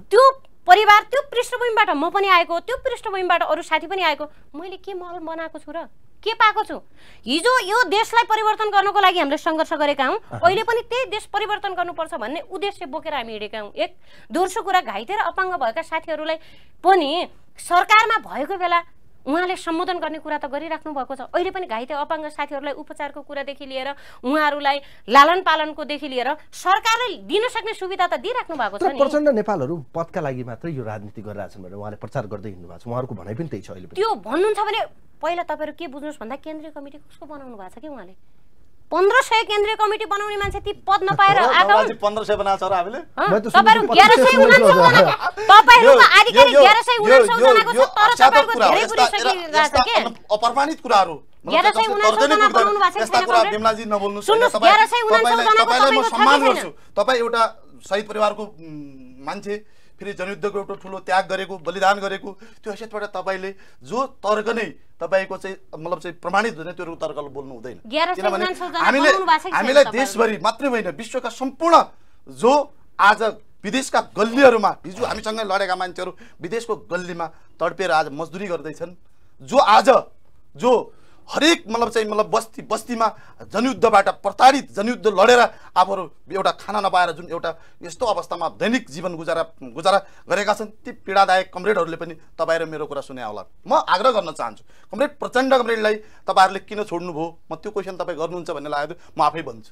त्यो परिवार त्यो पृष्ठभूमिबाट म पनि आएको त्यो पृष्ठभूमिबाट अरू साथी पनि आएको मैले के मल बनाएको छु र के पाएको छु हिजो यो देशलाई परिवर्तन गर्नको लागि हामीले सङ्घर्ष गरेका हौँ अहिले पनि त्यही देश परिवर्तन गर्नुपर्छ भन्ने उद्देश्य बोकेर हामी हिँडेका हौँ एक दोस्रो कुरा घाइते र अपाङ्ग भएका साथीहरूलाई पनि सरकारमा भएको बेला उहाँले सम्बोधन गर्ने कुरा त गरिराख्नु भएको छ अहिले पनि घाइते अपाङ्ग साथीहरूलाई उपचारको कुरादेखि लिएर उहाँहरूलाई लालन पालनकोदेखि लिएर सरकारले दिन सक्ने सुविधा त दिइराख्नु भएको छ प्रचण्ड
नेपालहरू पदका लागि मात्रै यो राजनीति गरिरहेछन् भनेर उहाँले प्रचार गर्दै हिँड्नु भएको छ उहाँहरूको भनाइ पनि त्यही छ अहिले त्यो
भन्नुहुन्छ भने पहिला तपाईँहरू के बुझ्नुहोस् भन्दा केन्द्रीय कमिटी कसको बनाउनु भएको छ कि उहाँले पन्ध्र सय केन्द्रीय कमिटी बनाउने मान्छे ती पद नपाएर
कुराहरू तपाईँ एउटा शहीद परिवारको मान्छे फेरि जनयुद्धको एउटा ठुलो त्याग गरेको बलिदान गरेको त्यो हैसियतबाट तपाईँले जो तर्क नै तपाईँको चाहिँ मतलब चाहिँ प्रमाणित हुँदैन त्यो तर्कलाई बोल्नु हुँदैन किनभने हामीले हामीलाई देशभरि मात्रै होइन विश्वका सम्पूर्ण जो आज विदेशका गल्लीहरूमा हिजो हामीसँगै लडेका मान्छेहरू विदेशको गल्लीमा तडपेर आज मजदुरी गर्दैछन् जो आज जो हरेक मतलब चाहिँ मतलब बस्ती बस्तीमा जनयुद्धबाट प्रताडित जनयुद्ध लडेर आफूहरू एउटा खाना नपाएर जुन एउटा यस्तो अवस्थामा दैनिक जीवन गुजारा गुजारा गरेका छन् ती पीडादायक कमरेडहरूले पनि तपाईँहरू मेरो कुरा सुने होला म आग्रह गर्न चाहन्छु कमरेड प्रचण्ड कमरेडलाई तपाईँहरूले किन छोड्नुभयो म त्यो क्वेसन तपाईँ गर्नुहुन्छ भन्ने लाग्यो म आफै भन्छु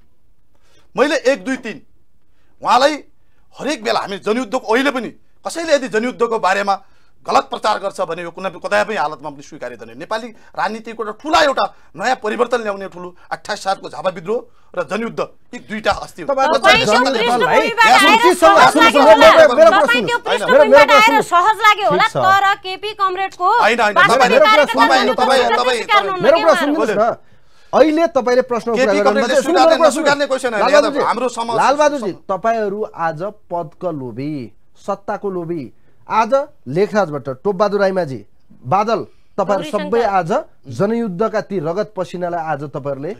मैले एक दुई तिन उहाँलाई हरेक बेला हामी जनयुद्धको अहिले पनि कसैले यदि जनयुद्धको बारेमा गलत प्रचार गर्छ भने यो कुनै कतै पनि हालतमा पनि स्वीकार्य हुँदैन नेपाली राजनीतिको एउटा ठुला एउटा नयाँ परिवर्तन ल्याउने ठुलो अठाइस सालको झापा विद्रोह र जनयुद्ध यी दुईटा अस्ति
अहिले तपाईँले प्रश्न लालबहादुरजी तपाईँहरू आज पदको लोभी सत्ताको लोभी आज लेखराजबाट टोपबहादुर राईमाझी बादल तपाईँहरू सबै आज जनयुद्धका ती रगत पसिनालाई आज तपाईँहरूले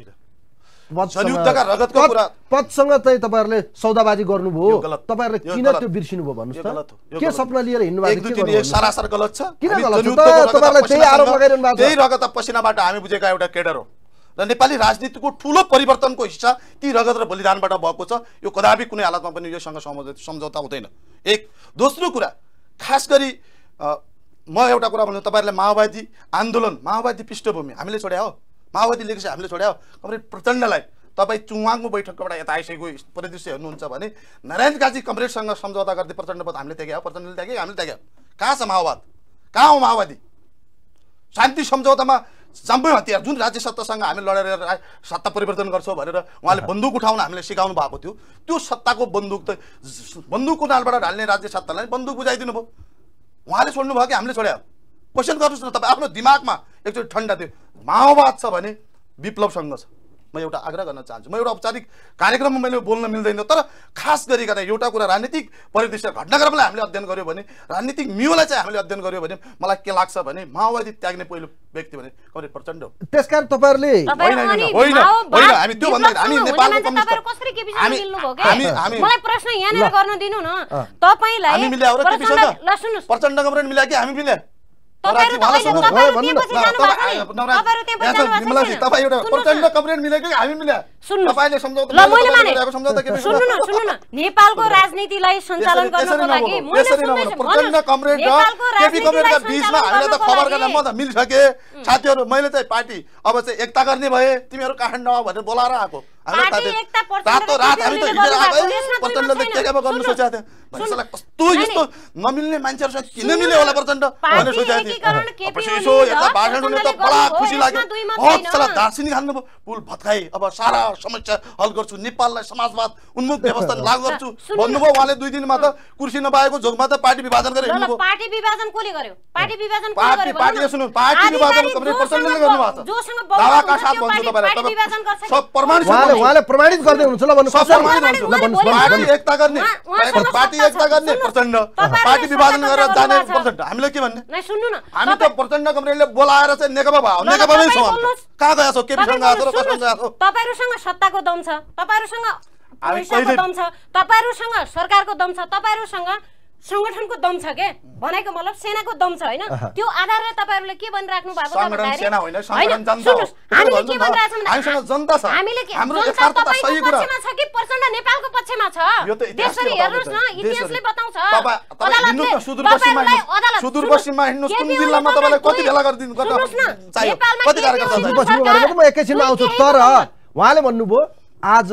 पदसँग चाहिँ तपाईँहरूले सौदाबाजी गर्नुभयो तपाईँहरूले किन त्यो बिर्सिनु भयो भन्नुहोस् त के सपना
लिएर हो र नेपाली राजनीतिको ठुलो परिवर्तनको हिस्सा ती रगत र बलिदानबाट भएको छ यो कदापि कुनै हालतमा पनि योसँग सम्झौता हुँदैन एक दोस्रो कुरा खास गरी म एउटा कुरा भन्नु तपाईँहरूले माओवादी आन्दोलन माओवादी पृष्ठभूमि हामीले छोड्या हो माओवादी लेखेपछि हामीले छोड्या हो कमरेड प्रचण्डलाई तपाईँ चुवाङको बैठकबाट यता आइसकेको परिदृश्य हेर्नुहुन्छ भने नारायण काजी कमरेडसँग सम्झौता गर्दै प्रचण्ड हामीले त्याग्यो प्रचण्डले त्याग्यो हामीले त्याग्यो कहाँ छ माओवाद कहाँ हो माओवादी शान्ति सम्झौतामा चाम्पै हतियार जुन राज्य सत्तासँग हामी लडेर सत्ता परिवर्तन गर्छौँ भनेर उहाँले बन्दुक उठाउन हामीले सिकाउनु भएको थियो त्यो सत्ताको बन्दुक त बन्दुकको नालबाट ढाल्ने राज्य सत्तालाई बन्दुक बुझाइदिनु भयो उहाँले छोड्नु भयो कि हामीले छोड्यो क्वेसन गर्नुहोस् न तपाईँ आफ्नो दिमागमा एकचोटि ठन्डा थियो माओवाद छ भने विप्लवसँग छ म एउटा आग्रह गर्न चाहन्छु म एउटा औपचारिक कार्यक्रममा मैले बोल्न मिल्दैन तर खास गरिकन एउटा कुरा राजनीतिक परिदृश्य घटनाक्रमलाई हामीले अध्ययन गर्यो भने राजनीतिक मियोलाई चाहिँ हामीले अध्ययन गर्यो भने मलाई के लाग्छ भने माओवादी त्याग्ने पहिलो व्यक्ति भने कमरेड प्रचण्ड हो
त्यस कारण तपाईँहरूले
प्रचण्ड कि हामी नेपालको
राजनीतिलाई सञ्चालन गर्नको
लागि साथीहरू मैले चाहिँ पार्टी अब चाहिँ एकता गर्ने भए तिमीहरू काठमाडौँ भनेर बोलाएर आएको तातो रात हामी त हिँडेर आएको प्रचण्डले के के गर्नु सोचेको थियो भनिसलाई कस्तो यस्तो नमिल्ने मान्छेहरूसँग किन मिल्यो होला प्रचण्ड भनेर सोचेको थिएँ पछि यसो यता भाषण त बडा खुसी लाग्यो बहुत सारा दार्सिनी खाल्नुभयो पुल भत्काए अब सारा समस्या हल गर्छु नेपाललाई समाजवाद उन्मुख व्यवस्था लागू गर्छु भन्नुभयो उहाँले दुई दिनमा त कुर्सी नपाएको जोगमा त पार्टी विभाजन गरेर हिँड्नुभयो
पार्टी विभाजन कसले गर्यो पार्टी विभाजन पार्टी पार्टीले सुन्नु पार्टी विभाजन प्रचण्डले गर्नुभएको छ दावाका साथ भन्छु तपाईँलाई सब प्रमाण उहाँले
प्रमाणित गर्दै
हुनुहुन्छ ल भन्नु पार्टी एकता गर्ने पार्टी एकता गर्ने प्रचण्ड पार्टी विभाजन गरेर जाने प्रचण्ड हामीले के भन्ने
नाइ सुन्नु न हामी त
प्रचण्ड कमरेलले बोलाएर चाहिँ नेकपा भयो नेकपामै छौँ कहाँ गएको छौँ केपीसँग गएको छ
तपाईँहरूसँग सत्ताको दम छ तपाईँहरूसँग पैसाको दम छ तपाईँहरूसँग सरकारको दम छ तपाईँहरूसँग सङ्गठनको दम छ के भनेको मतलब सेनाको दम छ होइन त्यो आधारले तपाईँहरूले के भनिराख्नु भएको छ कि प्रचण्ड नेपालको पक्षमा छ त्यसरी हेर्नुहोस् न इतिहासले बताउँछ
एकैछिनमा आउँछु तर उहाँले भन्नुभयो आज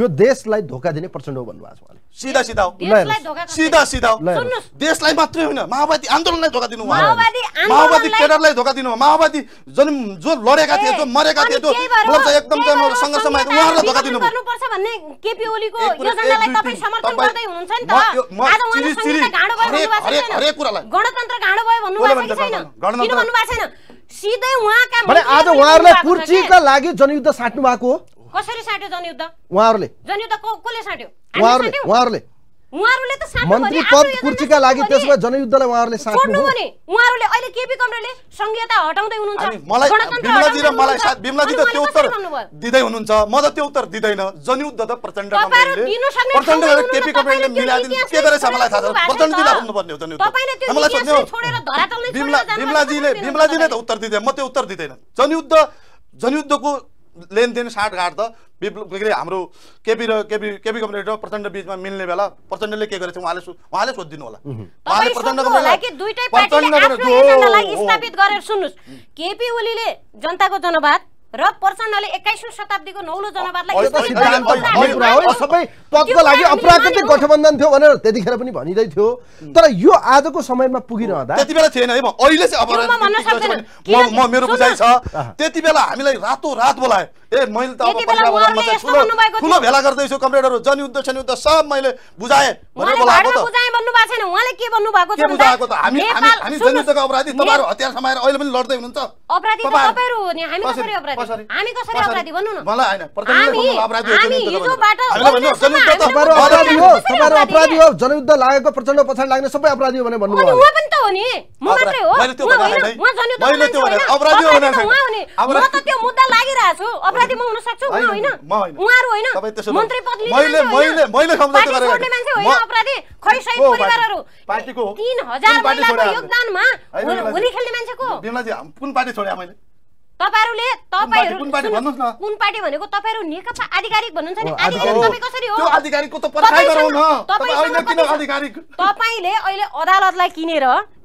यो देशलाई धोका दिने प्रचण्ड हो भन्नुभएको छ उहाँले
सिधा सिधा सिधा सिधा देशलाई मात्रै होइन माओवादी आन्दोलनलाई धोका दिनु माओवादी केडरलाई धोका दिनु माओवादी जुन जो लडेका थिए जो मरेका थिए एकदम धोका दिनु
गणतन्त्र सिधै उहाँका आज कुर्चीका
लागि जनयुद्ध साट्नु भएको हो
कसरी साट्यो जनयुद्ध उहाँहरूले जनयुद्ध कसले साट्यो उहाँहरूले उहाँहरूले उहाँहरूले त मन्त्री पद कुर्चीका
लागि त्यसमा जनयुद्धलाई
उहाँहरूले साट्नु
भने उहाँहरूले अहिले केपी कमरेले संघीयता हटाउँदै हुनुहुन्छ मलाई बिमलाजी र मलाई साथ बिमलाजी त त्यो उत्तर
दिदै हुनुहुन्छ म त त्यो उत्तर दिदैन जनयुद्ध त प्रचण्ड कमरेले प्रचण्ड र केपी कमरेले मिलादिन के गरेछ मलाई थाहा छ प्रचण्डले आफ्नो पर्ने हो जनयुद्ध मलाई सोध्नु बिमलाजीले बिमलाजीले त उत्तर दिदै म त्यो उत्तर दिँदैन जनयुद्ध जनयुद्धको लेनदेन साँठगाँठ त विप्लव के अरे हाम्रो केपी र केपी केपी कम्युनिटी र प्रचण्ड बिचमा मिल्ने बेला प्रचण्डले के गरेछ उहाँले उहाँले सोधिदिनु होला उहाँले प्रचण्ड प्रचण्ड
केपी ओलीले जनताको जनवाद र प्रचण्डले एक्काइसौँ शताब्दीको नौलो जनवादलाई सबै
लागि गठबन्धन थियो भनेर त्यतिखेर पनि भनिँदै थियो तर यो आजको समयमा पुगिरहँदा त्यति बेला
थिएन है अहिले चाहिँ मेरो बुझाइ छ त्यति बेला हामीलाई रातो रात बोलाए ए मैले त अब ठुलो भेला गर्दैछु कमरेडहरू जनयुद्ध सनयुद्ध सब मैले बुझाएँ भनेर बोलाएको त
बुझाए भन्नु उहाँले के भन्नु भएको के बुझाएको त हामी हामी जनयुद्धका अपराधी तपाईहरु हतियार समाएर
अहिले पनि लड्दै हुनुहुन्छ
अपराधी त तपाईहरु हो नि हामी कसरी अपराधी हामी कसरी अपराधी भन्नु न मलाई हैन प्रथम अपराधी हो हामी यो बाटो हैन भन्नु त तपाईहरु अपराधी हो तपाईहरु अपराधी
हो जनयुद्ध लागेको प्रचण्ड पछाडि लाग्ने सबै अपराधी हो भने भन्नु भयो उहाँ
पनि त हो नि म मात्रै हो मैले त्यो भने अपराधी हो भने म त त्यो मुद्दा लागिरा छु अपराधी म हुन सक्छु उहाँ होइन
उहाँहरू होइन मन्त्री पद मैले मैले मैले छोड्ने मान्छे होइन अपराधी खै सही परिवारहरू
3000 महिलाको योगदानमा होली खेल्ने मान्छेको
कुन पार्टी छोडे मैले
तपाईँहरूले तपाईँहरू कुन पार्टी न पार्टी भनेको तपाईँहरू नेकपा आधिकारिक भन्नुहुन्छ नि आधिकारिक कसरी हो त्यो त गरौ न अहिले किन आधिकारिक तपाईँले अहिले अदालतलाई किनेर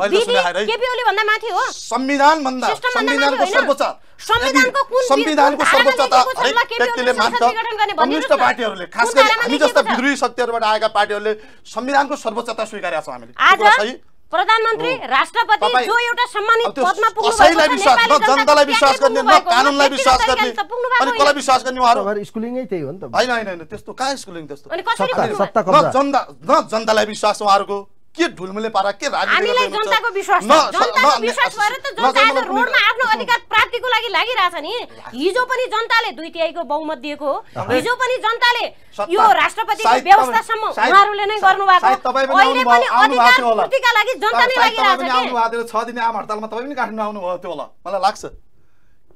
संविधानको
सर्वोच्चता स्वीकारेका हामीले
प्रधानमन्त्री राष्ट्रपति जो एउटा सम्मानित पदमा पुग्नु विश्वास न जनतालाई विश्वास गर्ने न विश्वास गर्ने अनि विश्वास गर्ने
स्कुलिङै त्यही हो नि त त्यस्तो स्कुलिङ त्यस्तो
जनता
जनतालाई विश्वास उहाँहरूको के ढुलमुले पारा के हामीलाई जनताको विश्वास
लागि लागिरहेछ नि हिजो पनि जनताले दुई तिहाईको बहुमत दिएको हो हिजो पनि जनताले यो राष्ट्रपति व्यवस्थासम्म उहाँहरूले नै गर्नुभएको
छ दिन आम हडतालमा तपाईँ पनि काठमाडौँ आउनुभयो त्यो होला मलाई लाग्छ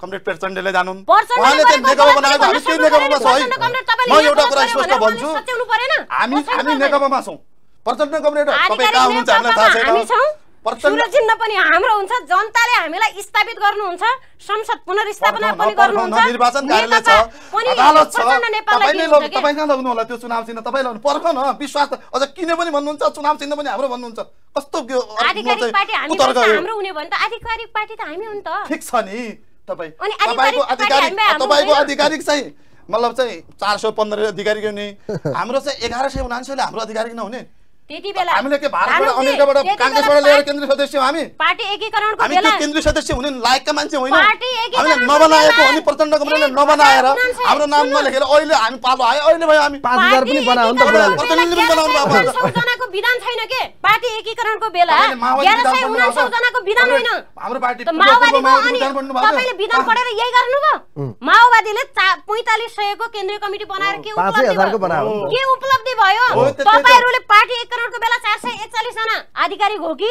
कमरेड पेरचण्डेले जानुन् उहाँले चाहिँ नेकपा बनाएको हामी त्यही नेकपामा छौँ म एउटा कुरा स्पष्ट भन्छु
हामी हामी नेकपामा
छौँ प्रचण्ड कमरेड तपाईँ कहाँ हुनुहुन्छ हामीलाई थाहा
छैन चिन्ह पनि हाम्रो हुन्छ जनताले हामीलाई स्थापित गर्नुहुन्छ संसद पुनर्स्थापना पनि गर्नुहुन्छ निर्वाचन कार्यालय छ अदालत छ तपाईले तपाई
कहाँ लग्नु होला त्यो चुनाव चिन्ह तपाईँ लग्नु पर्ख न विश्वास अझ किन पनि भन्नुहुन्छ चुनाव चिन्ह पनि हाम्रो भन्नुहुन्छ कस्तो आधिकारिक पार्टी हामी हाम्रो
हुने भने त आधिकारिक पार्टी त हामी हुन् त ठिक
छ नि तपाईँ तपाईँको आधिकारिक तपाईँको आधिकारिक चाहिँ मतलब चाहिँ चार सय पन्ध्र अधिकारी हुने हाम्रो चाहिँ एघार सय उनान्सयले हाम्रो अधिकारी नहुने
त्यति बेला हामीले के भारतबाट अमेरिकाबाट काङ्ग्रेसबाट लिएर केन्द्रीय सदस्य हामी पार्टी एकीकरणको बेला हामी त्यो केन्द्रीय सदस्य हुने लायकका मान्छे होइन हामीले नबनाएको अनि
प्रचण्डको मैले नबनाएर हाम्रो नाम नलेखेर अहिले हामी पालो आयो अहिले भयो हामी 5000 पनि बनाउनु त प्रतिनिधि पनि बनाउनु भएको
जनाको विधान छैन के पार्टी एकीकरणको बेला 1199 जनाको विधान होइन हाम्रो पार्टी तपाईँले विधान पढेर यही गर्नुभयो माओवादीले 4500 को केन्द्रीय कमिटी बनाएर के उपलब्धि भयो के उपलब्धि भयो तपाईँहरूले पार्टी चरणको बेला चार सय एकचालिसजना आधिकारिक हो कि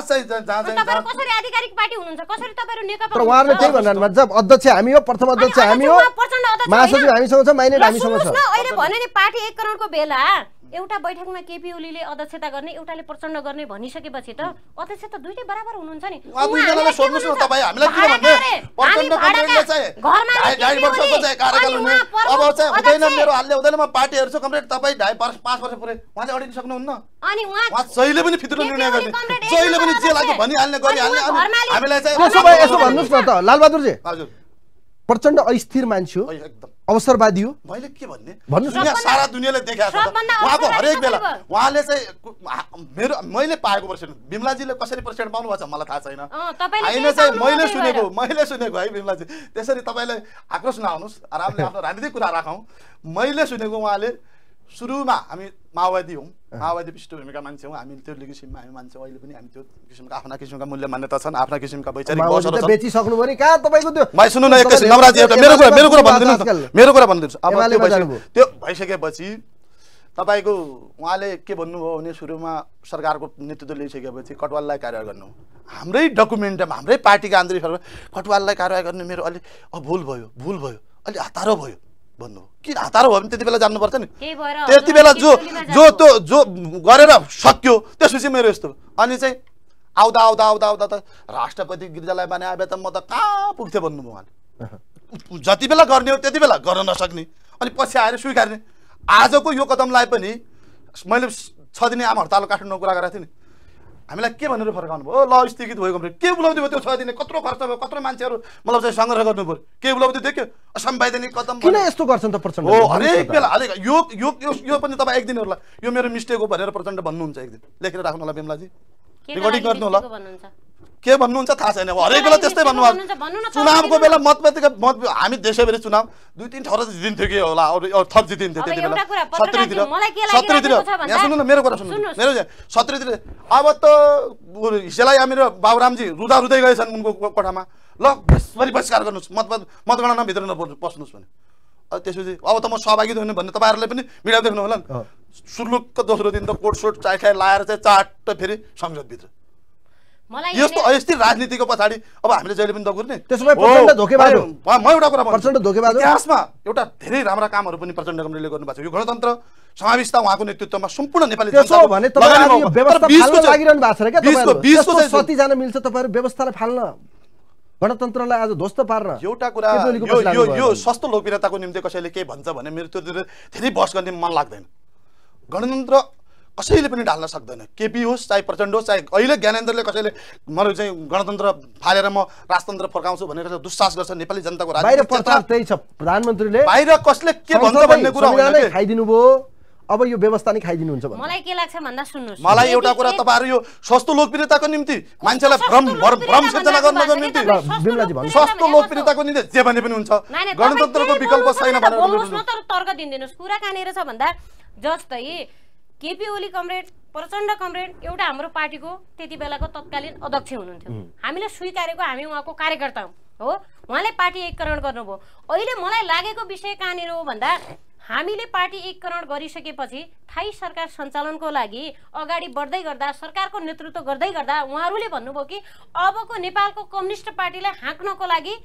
जहाँ चाहिँ जहाँ चाहिँ कसरी आधिकारिक पार्टी हुनुहुन्छ कसरी तपाईँहरू नेकपा तर उहाँहरूले त्यही भन्नु
अध्यक्ष हामी हो प्रथम अध्यक्ष हामी हो
महासचिव हामीसँग छ माइनेट हामीसँग छ अहिले भने नि पार्टी एक करोडको बेला एउटा बैठकमा केपी ओलीले अध्यक्षता गर्ने एउटाले प्रचण्ड गर्ने भनिसकेपछि त अध्यक्ष त दुइटै बराबर हुनुहुन्छ नि
अनि प्रचण्ड अस्थिर मान्छे हो
अवसरवादी हो मैले के भन्ने दुनियाँ सारा दुनियाँले देखाएको छ उहाँको हरेक बेला उहाँले चाहिँ मेरो मैले पाएको पर्सेन्ट बिमलाजीले कसरी पर्सेन्ट भएको छ मलाई थाहा छैन
होइन चाहिँ मैले सुनेको
मैले सुनेको है बिमलाजी त्यसरी तपाईँले आक्रोश नआउनुहोस् आरामले आफ्नो राजनीतिक कुरा राखौँ मैले सुनेको उहाँले सुरुमा हामी माओवादी हौँ माओवादी विशिष्ट भूमिका मान्छे हौँ हामी त्यो किसिममा हामी मान्छे अहिले पनि हामी त्यो किसिमका आफ्ना किसिमका मूल्य मान्यता छन् आफ्ना किसिमका वैचारिक मेरो कुरा भनिदिनुहोस् त्यो भइसक्यो त्यो भइसकेपछि तपाईँको उहाँले के भन्नुभयो भने सुरुमा सरकारको नेतृत्व लिइसकेपछि कटवाललाई कार्य गर्नु हाम्रै डकुमेन्टमा हाम्रै पार्टीका आन्तरिक कटवाललाई कार्य गर्नु मेरो अलिक भुल भयो भुल भयो अलिक हतारो भयो भन्नु किन हतारो भयो भने त्यति बेला जान्नुपर्छ नि त्यति बेला जो जो त्यो जो गरेर सक्यो त्यसपछि मेरो यस्तो अनि चाहिँ आउँदा आउँदा आउँदा आउँदा त राष्ट्रपति गिर्जालाई माने आए त म त कहाँ पुग्थेँ भन्नु उहाँले जति बेला गर्ने हो त्यति बेला गर्न नसक्ने अनि पछि आएर स्वीकार्ने आजको यो कदमलाई पनि मैले छ दिने आमा हडतालको काठमाडौँ कुरा गरेको थिएँ नि हामीलाई के भनेर फर्काउनु भयो ल स्थगित भएको भने के उपलब्धि भयो त्यो छ दिने कत्रो खर्च भयो कत्रो मान्छेहरू मतलब चाहिँ सङ्घर्ष गर्नु पऱ्यो के उपलब्धि देख्यो असंवैधानिक कदम किन
यस्तो गर्छन् त प्रचण्ड हो हरेक बेला अलिक
यो यो यो पनि तपाईँ एक दिनहरूलाई यो मेरो मिस्टेक हो भनेर प्रचण्ड भन्नुहुन्छ एक दिन लेखेर राख्नु होला बेमलाजी
रेकर्डिङ गर्नु होला
के भन्नुहुन्छ थाहा छैन हरेक बेला त्यस्तै भन्नुभएको
चुनावको बेला
मतपेतिका मत हामी देशैभरि चुनाव दुई तिन ठाउँ जितिन्थ्यो कि होला अरू थप जितिन्थ्यो त्यति बेला सत्रीतिर सत्रीतिर यहाँ सुन्नु न मेरो कुरा सुन्नु मेरो सत्रीतिर अब त हिसेलाई यहाँ मेरो बाबुरामजी रुदा रुँदै गएछन् उनको कोठामा ल यसभरि बहिष्कार गर्नुहोस् मत भित्र नपर्नु पस्नुहोस् भने त्यसपछि अब त म सहभागी हुने भन्ने तपाईँहरूले पनि मिडिया देख्नु होला नि सुरुको दोस्रो दिन त कोट सोट चाय लाएर चाहिँ चाट फेरि संसदभित्र
यस्तो यस्तै राजनीतिको
पछाडि अब हामीले जहिले पनि दगुर्ने त्यसो भए म एउटा कुरा प्रचण्ड
धोकेबाज इतिहासमा
एउटा धेरै राम्रा कामहरू पनि प्रचण्ड कमरेले गर्नुभएको छ यो गणतन्त्र समावेशता उहाँको नेतृत्वमा सम्पूर्ण नेपाली त्यसो भने लागिरहनु भएको छ र क्या सती जान मिल्छ तपाईँहरू व्यवस्थालाई
फाल्न गणतन्त्रलाई आज ध्वस्त पार्न एउटा कुरा यो यो यो
सस्तो लोकप्रियताको निम्ति कसैले के भन्छ भने मेरो त्यो धेरै बहस गर्ने मन लाग्दैन गणतन्त्र कसैले पनि ढाल्न सक्दैन केपी होस् चाहे प्रचण्ड होस् चाहे अहिले ज्ञानेन्द्रले कसैले मलाई चाहिँ गणतन्त्र फालेर म राजतन्त्र फर्काउँछु भनेर दुस्साहस गर्छ नेपाली जनताको बाहिर
प्रचार त्यही छ प्रधानमन्त्रीले बाहिर
कसले के भन्छ भन्ने कुरा खाइदिनु भयो अब यो व्यवस्था नै खाइदिनुहुन्छ
मलाई के लाग्छ भन्दा सुन्नुहोस् मलाई एउटा कुरा तपाईँहरू यो
सस्तो लोकप्रियताको निम्ति मान्छेलाई भ्रम भ्रम सिर्जना गर्नको निम्ति सस्तो लोकप्रियताको निम्ति जे भने पनि हुन्छ गणतन्त्रको विकल्प छैन भनेर
तर्क दिनुहोस् कुरा कहाँनिर छ भन्दा जस्तै केपी ओली कमरेड प्रचण्ड कमरेड एउटा हाम्रो पार्टीको त्यति बेलाको तत्कालीन अध्यक्ष हुनुहुन्थ्यो हामीले स्वीकारेको हामी उहाँको कार्यकर्ता हौँ हो उहाँले पार्टी एकीकरण गर्नुभयो अहिले मलाई लागेको विषय कहाँनिर हो भन्दा हामीले पार्टी एकीकरण गरिसकेपछि थाई सरकार सञ्चालनको लागि अगाडि बढ्दै गर्दा सरकारको नेतृत्व गर्दै गर्दा उहाँहरूले भन्नुभयो कि अबको नेपालको कम्युनिस्ट पार्टीलाई हाँक्नको लागि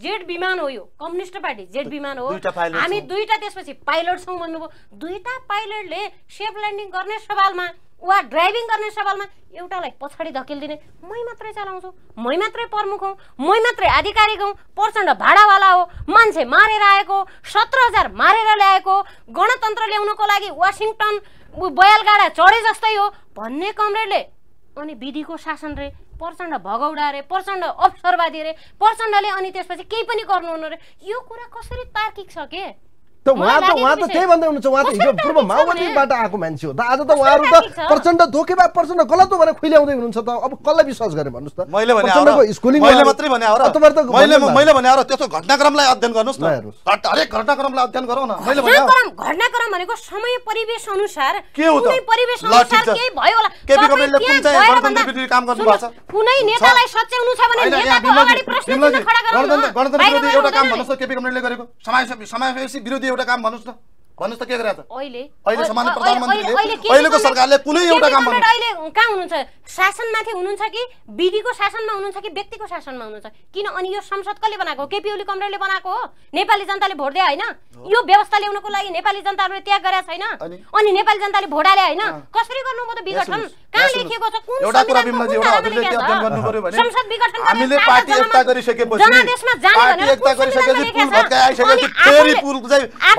जेट विमान हो यो कम्युनिस्ट पार्टी जेट विमान हो हामी दुईटा त्यसपछि पाइलट छौँ भन्नुभयो दुईटा पाइलटले सेफ ल्यान्डिङ गर्ने सवालमा वा ड्राइभिङ गर्ने सवालमा एउटालाई पछाडि धकेलिदिने मै मात्रै चलाउँछु मै मात्रै प्रमुख हौँ मै मात्रै आधिकारिक हौँ प्रचण्ड भाडावाला हो मान्छे मारेर आएको सत्र हजार मारेर ल्याएको गणतन्त्र ल्याउनको लागि वासिङटन बयालगाडा चढे जस्तै हो भन्ने कमरेडले अनि विधिको शासन रे प्रचण्ड भगौडा अरे प्रचण्ड अप्सरवादी अरे प्रचण्डले अनि त्यसपछि केही पनि गर्नुहुन्न अरे यो कुरा कसरी तार्किक छ के त उहाँ त उहाँ त त्यही भन्दै हुनुहुन्छ उहाँ त हिजो पूर्व माओवादीबाट
आएको मान्छे हो त आज त उहाँहरू त प्रचण्ड धोकेबा प्रचण्ड गलत हो भनेर खुइल्याउँदै हुनुहुन्छ त अब कसलाई विश्वास गरेँ भन्नुहोस् त मैले भने मैले मात्रै
भने मैले मैले भने त्यस्तो घटनाक्रमलाई अध्ययन गर्नुहोस् न हरेक घटनाक्रमलाई अध्ययन गरौँ न मैले भने
घटनाक्रम भनेको समय परिवेश अनुसार के हो त परिवेश अनुसार के भयो होला केपी कमेलले कुन चाहिँ
गणतन्त्र काम गर्नु भएको छ
कुनै नेतालाई सच्याउनु छ भने नेताको अगाडि प्रश्न खडा गर्नु गणतन्त्र विरोधी एउटा काम भन्नुहोस्
केपी कमेलले गरेको समाज समावेशी विरोधी एउटा काम भन्नुहोस् न भन्नुहोस् त के गरेको छ
अहिले अहिले सामान्य प्रधानमन्त्रीले अहिलेको सरकारले कुनै एउटा काम गर्नु अहिले कहाँ हुनुहुन्छ शासनमाथि हुनुहुन्छ कि विधिको शासनमा हुनुहुन्छ कि व्यक्तिको शासनमा हुनुहुन्छ किन अनि यो संसद कसले बनाएको केपी ओली कमरेलले बनाएको हो नेपाली जनताले भोट दिए होइन यो व्यवस्था ल्याउनको लागि नेपाली जनताहरूले त्याग गरेका छैन अनि नेपाली जनताले भोट हाले होइन कसरी गर्नु म त विघटन कहाँ लेखिएको छ कुन संसद विघटन हामीले पार्टी एकता गरिसकेपछि जनादेशमा जाने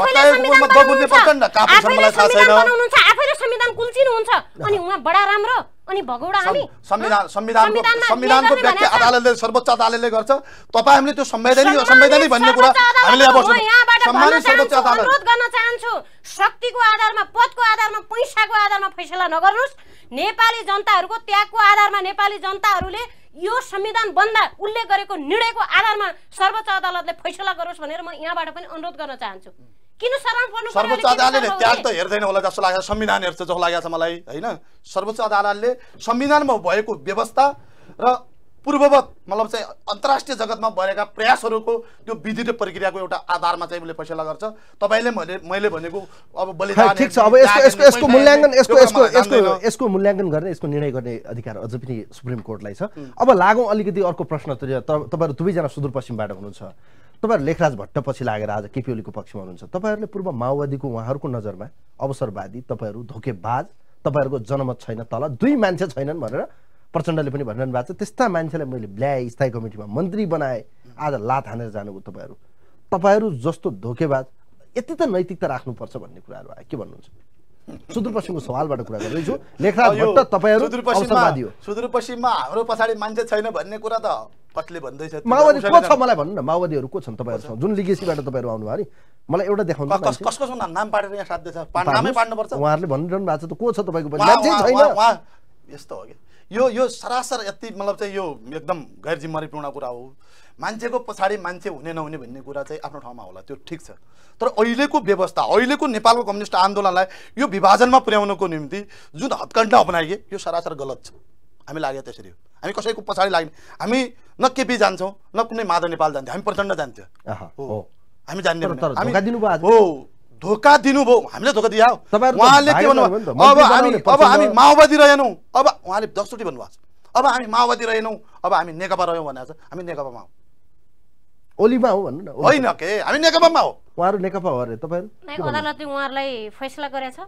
भनेर बुझ्नु पर्छ नि त काफीसम्म मलाई थाहा छैन
आफैले संविधान कुल्चिनु हुन्छ अनि उहाँ बडा राम्रो अनि भगौडा हामी संविधान संविधानको संविधानको व्याख्या अदालतले
सर्वोच्च अदालतले गर्छ तपाई हामीले त्यो संवैधानिक असंवैधानिक भन्ने कुरा हामीले अब सम्मान सर्वोच्च अदालत अनुरोध
गर्न चाहन्छु शक्तिको आधारमा पदको आधारमा पैसाको आधारमा फैसला नगर्नुस् नेपाली जनताहरूको त्यागको आधारमा नेपाली जनताहरूले यो संविधान बन्दा उल्लेख गरेको निर्णयको आधारमा सर्वोच्च अदालतले फैसला गरोस् भनेर म यहाँबाट पनि अनुरोध गर्न चाहन्छु किन शरण पर्नु सर्वोच्च अदालतले त्याग त
हेर्दैन होला जस्तो लाग्छ संविधान हेर्छ जस्तो लागेको छ मलाई होइन सर्वोच्च अदालतले संविधानमा भएको व्यवस्था र पूर्ववत मतलब चाहिँ अन्तर्राष्ट्रिय जगतमा भएका प्रयासहरूको त्यो विधि र प्रक्रियाको एउटा आधारमा चाहिँ उसले फैसला गर्छ तपाईँले मैले मैले भनेको अब बलिदान ठिक छ अब यसको यसको यसको मूल्याङ्कन यसको यसको यसको
यसको मूल्याङ्कन गर्ने यसको निर्णय गर्ने अधिकार अझ पनि सुप्रिम कोर्टलाई छ अब लागौँ अलिकति अर्को प्रश्नतिर तपाईँहरू दुवैजना सुदूरपश्चिमबाट हुनुहुन्छ तपाईँहरू लेखराज भट्ट पछि लागेर आज केपी ओलीको पक्षमा हुनुहुन्छ तपाईँहरूले पूर्व माओवादीको उहाँहरूको नजरमा अवसरवादी तपाईँहरू धोकेबाज तपाईँहरूको जनमत छैन तल दुई मान्छे छैनन् भनेर प्रचण्डले पनि भनिरहनु भएको छ त्यस्ता मान्छेलाई मैले ल्याएँ स्थायी कमिटीमा मन्त्री बनाएँ आज लात हानेर जानुभयो तपाईँहरू तपाईँहरू जस्तो धोकेबाज यति त नैतिकता राख्नुपर्छ भन्ने कुराहरू आयो के भन्नुहुन्छ सुदूरपश्चिमको सवालबाट कुरा गर्दैछु लेखराज भट्ट तपाईँहरू
सुदूरपश्चिममा हाम्रो पछाडि मान्छे छैन भन्ने कुरा त कसले भन्दैछ माओवादी को छ मलाई
भन्नु न माओवादीहरू को छन् तपाईँहरूसँग जुन लिगेसीबाट तपाईँहरू आउनुभयो नि मलाई एउटा देखाउनु कस
कसको नाम पाटेर यहाँ साध्य छ नामै पाड्नुपर्छ
उहाँहरूले भनिरहनु भएको छ त को छ तपाईँको मान्छे छैन
यस्तो हो कि यो यो सरासर यति मतलब चाहिँ यो एकदम गैर जिम्मेवारीपूर्ण कुरा हो मान्छेको पछाडि मान्छे हुने नहुने भन्ने कुरा चाहिँ आफ्नो ठाउँमा होला त्यो ठिक छ तर अहिलेको व्यवस्था अहिलेको नेपालको कम्युनिस्ट आन्दोलनलाई यो विभाजनमा पुर्याउनको निम्ति जुन हत्कण्ड अपनाइयो यो सरासर गलत छ हामी लाग्यो त्यसरी हो हामी कसैको पछाडि लाग्ने हामी न केपी जान्छौँ न कुनै माधव नेपाल जान्थ्यो हामी प्रचण्ड जान्थ्यौँ हो हामी जान्ने हो धोका दिनुभयो हामीले धोका दिया उहाँले के भन्नुभयो अब हामी अब हामी माओवादी रहेनौँ अब उहाँले दसचोटि भन्नुभएको छ अब हामी माओवादी रहेनौँ अब हामी नेकपा रह्यौँ भनेर हामी नेकपामा हौँ
ओलीमा हो भन्नु न होइन
के हामी नेकपामा हो
उहाँहरू नेकपा हो अरे तपाईँहरू
अदालतले उहाँहरूलाई फैसला गरेछ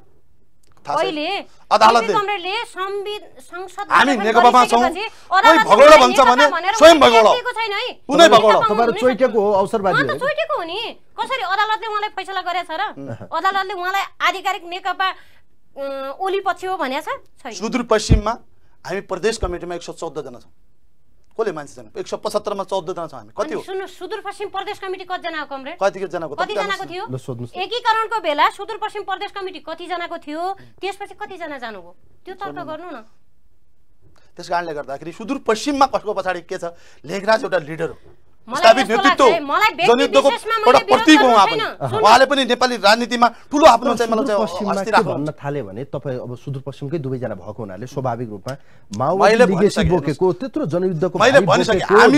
आधिकारिक नेकपा ओली सुदूरपश्चिममा
हामी प्रदेश कमिटीमा एक सौ चौधजना छौँ कसले मान्छे एक सय पचहत्तरमा चौधजना छ हामी कति हो
सुदूरपश्चिम प्रदेश कमिटी कतिजनाको कति कतिजनाको कतिजनाको थियो एकीकरणको बेला सुदूरपश्चिम प्रदेश कमिटी कतिजनाको थियो त्यसपछि कतिजना जानुभयो त्यो तर्क गर्नु न
त्यस कारणले गर्दाखेरि सुदूरपश्चिममा कसको पछाडि के छ लेखराज एउटा लिडर हो स्थापित नेतृत्व जनयुद्धको एउटा प्रतीक हो उहाँ पनि उहाँले पनि नेपाली राजनीतिमा ठुलो आफ्नो भन्न
थाले भने तपाईँ अब सुदूरपश्चिमकै दुवैजना भएको हुनाले स्वाभाविक रूपमा जनयुद्धको मैले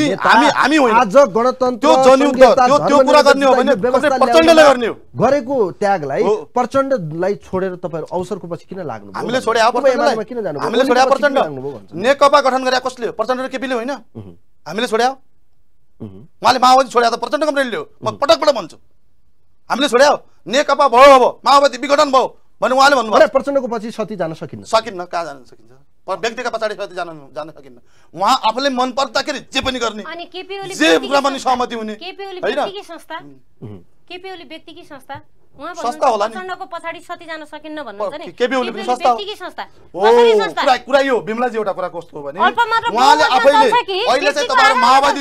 गर्ने गरेको त्यागलाई प्रचण्डलाई छोडेर तपाईँहरू अवसरको पछि किन लाग्नु हामीले किन जानु हामीले
नेकपा गठन गरे कसले प्रचण्ड केपीले होइन हामीले छोड्यो उहाँले माओवादी छोड्या त प्रचण्डको पनि लियो म पटक पटक भन्छु हामीले छोड्या नेकपा भयो अब माओवादी विघटन भयो भने उहाँले भन्नुभयो
प्रचण्डको पछि क्षति जान सकिन्न
सकिन्न कहाँ जान सकिन्छ व्यक्तिका पछाडि क्षति जान जान सकिन्न उहाँ आफूले मन पर्दाखेरि जे पनि गर्ने
जे कुरा पनि सहमति हुने होइन माओवादी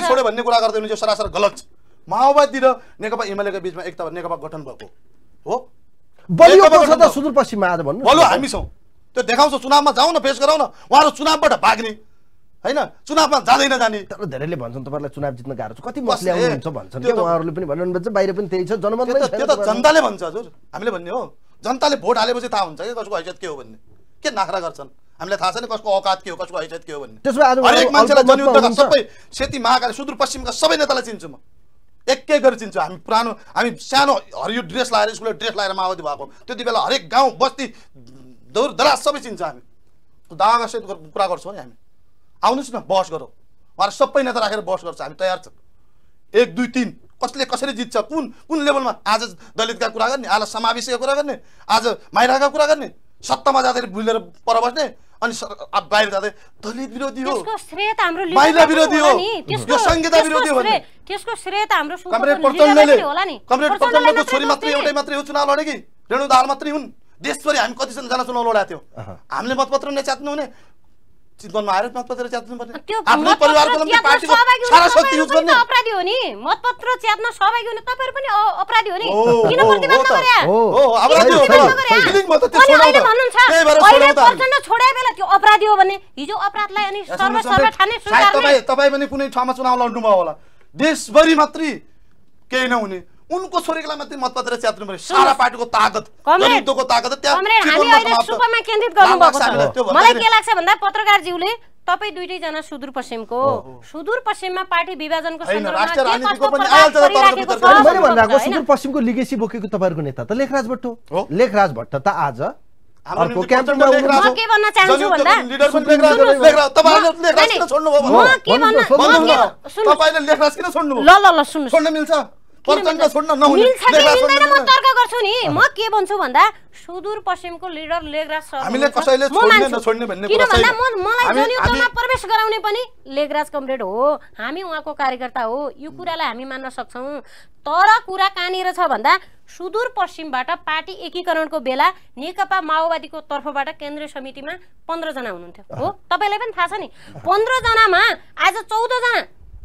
छोड्यो भन्ने कुरा गर्दै हुनुहुन्छ सरासर गलत छ माओवादी र नेकपा एमालेको बिचमा एकता नेकपा गठन भएको हो सुदूरपश्चिम हामी छौँ त्यो देखाउँछ चुनावमा जाउँ न फेस गराउन उहाँहरू चुनावबाट भाग्ने होइन चुनावमा जाँदैन जाने तर धेरैले भन्छन् तपाईँलाई चुनाव जित्न गाह्रो छ कति मसले आउनुहुन्छ भन्छन् त्यो उहाँहरूले
पनि भन्नुहुन्छ बाहिर पनि त्यही छ जनमत त्यो त जनताले भन्छ
हजुर हामीले भन्ने हो जनताले भोट हालेपछि थाहा हुन्छ कि कसको हैसियत के हो भन्ने के नाखरा गर्छन् हामीलाई थाहा छ नि कसको औकात के हो कसको हैसियत के हो भन्ने त्यसमा हरेक मान्छेलाई जनयुद्धका सबै सेती महाकाली सुदूरपश्चिमका सबै नेतालाई चिन्छु म एक एक गरी चिन्छु हामी पुरानो हामी सानो हरियो ड्रेस लगाएर स्कुल ड्रेस लगाएर माओवादी भएको त्यति बेला हरेक गाउँ बस्ती दौर दराज सबै चिन्छ हामी दागासहित कुरा गर्छौँ नि हामी आउनुहोस् न बहस गरौँ उहाँहरू सबै नेता राखेर बहस गर्छ हामी तयार छौँ एक दुई तिन कसले कसरी जित्छ कुन कुन लेभलमा आज दलितका कुरा गर्ने आज समावेशीका कुरा गर्ने आज माइराका कुरा गर्ने सत्तामा जाँदाखेरि भुलेर पर बस्ने अनि बाहिर जाँदै दलित विरोधी हो
महिला विरोधी हो यो संहिता विरोधी हो प्रचण्डको छोरी मात्रै एउटै मात्रै हो
चुनाव लडे कि रेणु दाल मात्रै हुन् देशभरि हामी कतिजना जना चुनाव लडाएको थियौँ हामीले मतपत्र नै हुने चितवनमा आएर मतपत्र च्यात्नु पर्ने आफ्नो परिवारको लागि पार्टीको सारा शक्ति युज गर्ने अपराधी
हो नि मतपत्र च्यात्न सहभागी हुनु तपाईहरु पनि अपराधी हो नि किन प्रतिवाद नगर्या हो हो अपराधी हो
फिलिङ भयो त त्यो छोड्नु भन्नुहुन्छ त्यही भएर
छोड्या बेला त्यो अपराधी हो भने हिजो अपराधलाई अनि सर्व सर्व ठाने स्वीकार तपाई
तपाई पनि कुनै ठाउँमा चुनाव लड्नु भयो होला देशभरि मात्रै केही नहुने उनको छोरीकोलाई मात्रै मतपत्र च्यात्नु पर्यो सारा पार्टीको तागत जनयुद्धको तागत त्यहाँ मलाई के
लाग्छ भन्दा पत्रकारज्यूले तपाईँ दुइटैजना सुदूरपश्चिमको सुदूरपश्चिममा पार्टी विभाजनको मैले भनिरहेको सुदूरपश्चिमको
लिगेसी बोकेको तपाईँहरूको नेता त लेखराज भट्ट हो लेखराज भट्ट त आज अर्को किन
ल ल सुन्नु मिल्छ लिडर सर
हो हामी उहाँको कार्यकर्ता हो यो कुरालाई हामी मान्न सक्छौँ तर कुरा कहाँनिर छ भन्दा सुदूरपश्चिमबाट पार्टी एकीकरणको बेला नेकपा माओवादीको तर्फबाट केन्द्रीय समितिमा पन्ध्रजना हुनुहुन्थ्यो हो तपाईँलाई पनि थाहा छ नि पन्ध्रजनामा आज चौधजना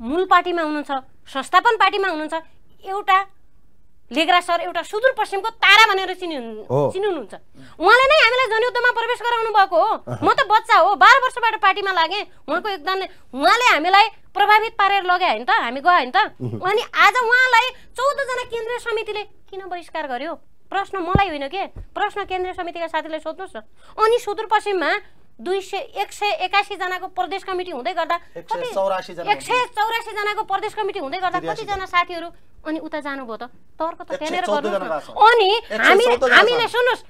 मूल पार्टीमा हुनुहुन्छ संस्थापन पार्टीमा हुनुहुन्छ एउटा लेग्रा सर एउटा सुदूरपश्चिमको तारा भनेर चिनिनु चिनिनुहुन्छ उहाँले नै हामीलाई जनयुद्धमा प्रवेश गराउनु भएको हो म त बच्चा हो बाह्र वर्षबाट पार्टीमा लागेँ उहाँको योगदानले उहाँले हामीलाई प्रभावित पारेर लगे होइन त हामी गयो होइन त अनि आज उहाँलाई चौधजना केन्द्रीय समितिले किन बहिष्कार गर्यो प्रश्न मलाई होइन के प्रश्न केन्द्रीय समितिका साथीलाई सोध्नुहोस् न अनि सुदूरपश्चिममा दुई सय एक सय एकासीजनाको प्रदेश कमिटी हुँदै गर्दा कति एक सय चौरासीजनाको प्रदेश कमिटी हुँदै गर्दा कतिजना साथीहरू अनि उता जानुभयो त तर्क त त्यहाँनिर गर्नु अनि हामी हामीले सुन्नुहोस्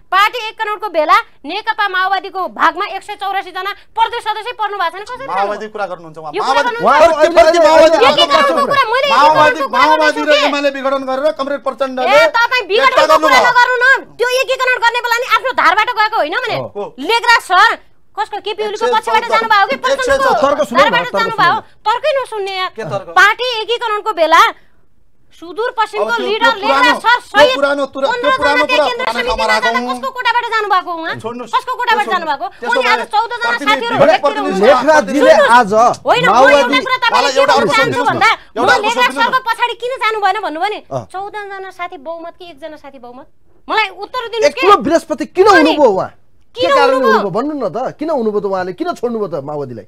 पार्टी एक करोडको भेला नेकपा माओवादीको भागमा एक सय चौरासी जना प्रदेश सदस्य पर्नु आफ्नो धारबाट गएको होइन भने लेग्रा सर कसको केपिओलीको जानुभयो कि तर्कै नसुन्ने पार्टी एकीकरणको बेला सुदूर पश्चिमको लिडर सर सहित पुरानो पुरानो कुरा केन्द्र समितिमा कसको कोटाबाट जानु भएको उहाँ कसको कोटाबाट जानु भएको उनी आज 14 जना साथीहरु व्यक्तिहरु लेखराजीले आज होइन म एउटा कुरा तपाईलाई एउटा अर्को सोध्नु भन्दा म लेखरा पछाडी किन जानु भएन भन्नु भने 14 जना साथी बहुमत कि एकजना साथी बहुमत मलाई उत्तर दिनु के एक्लो बृहस्पति
किन हुनुभयो उहाँ के कारण हुनुभयो भन्नु न त किन हुनुभयो त उहाँले किन छोड्नुभयो त माओवादीलाई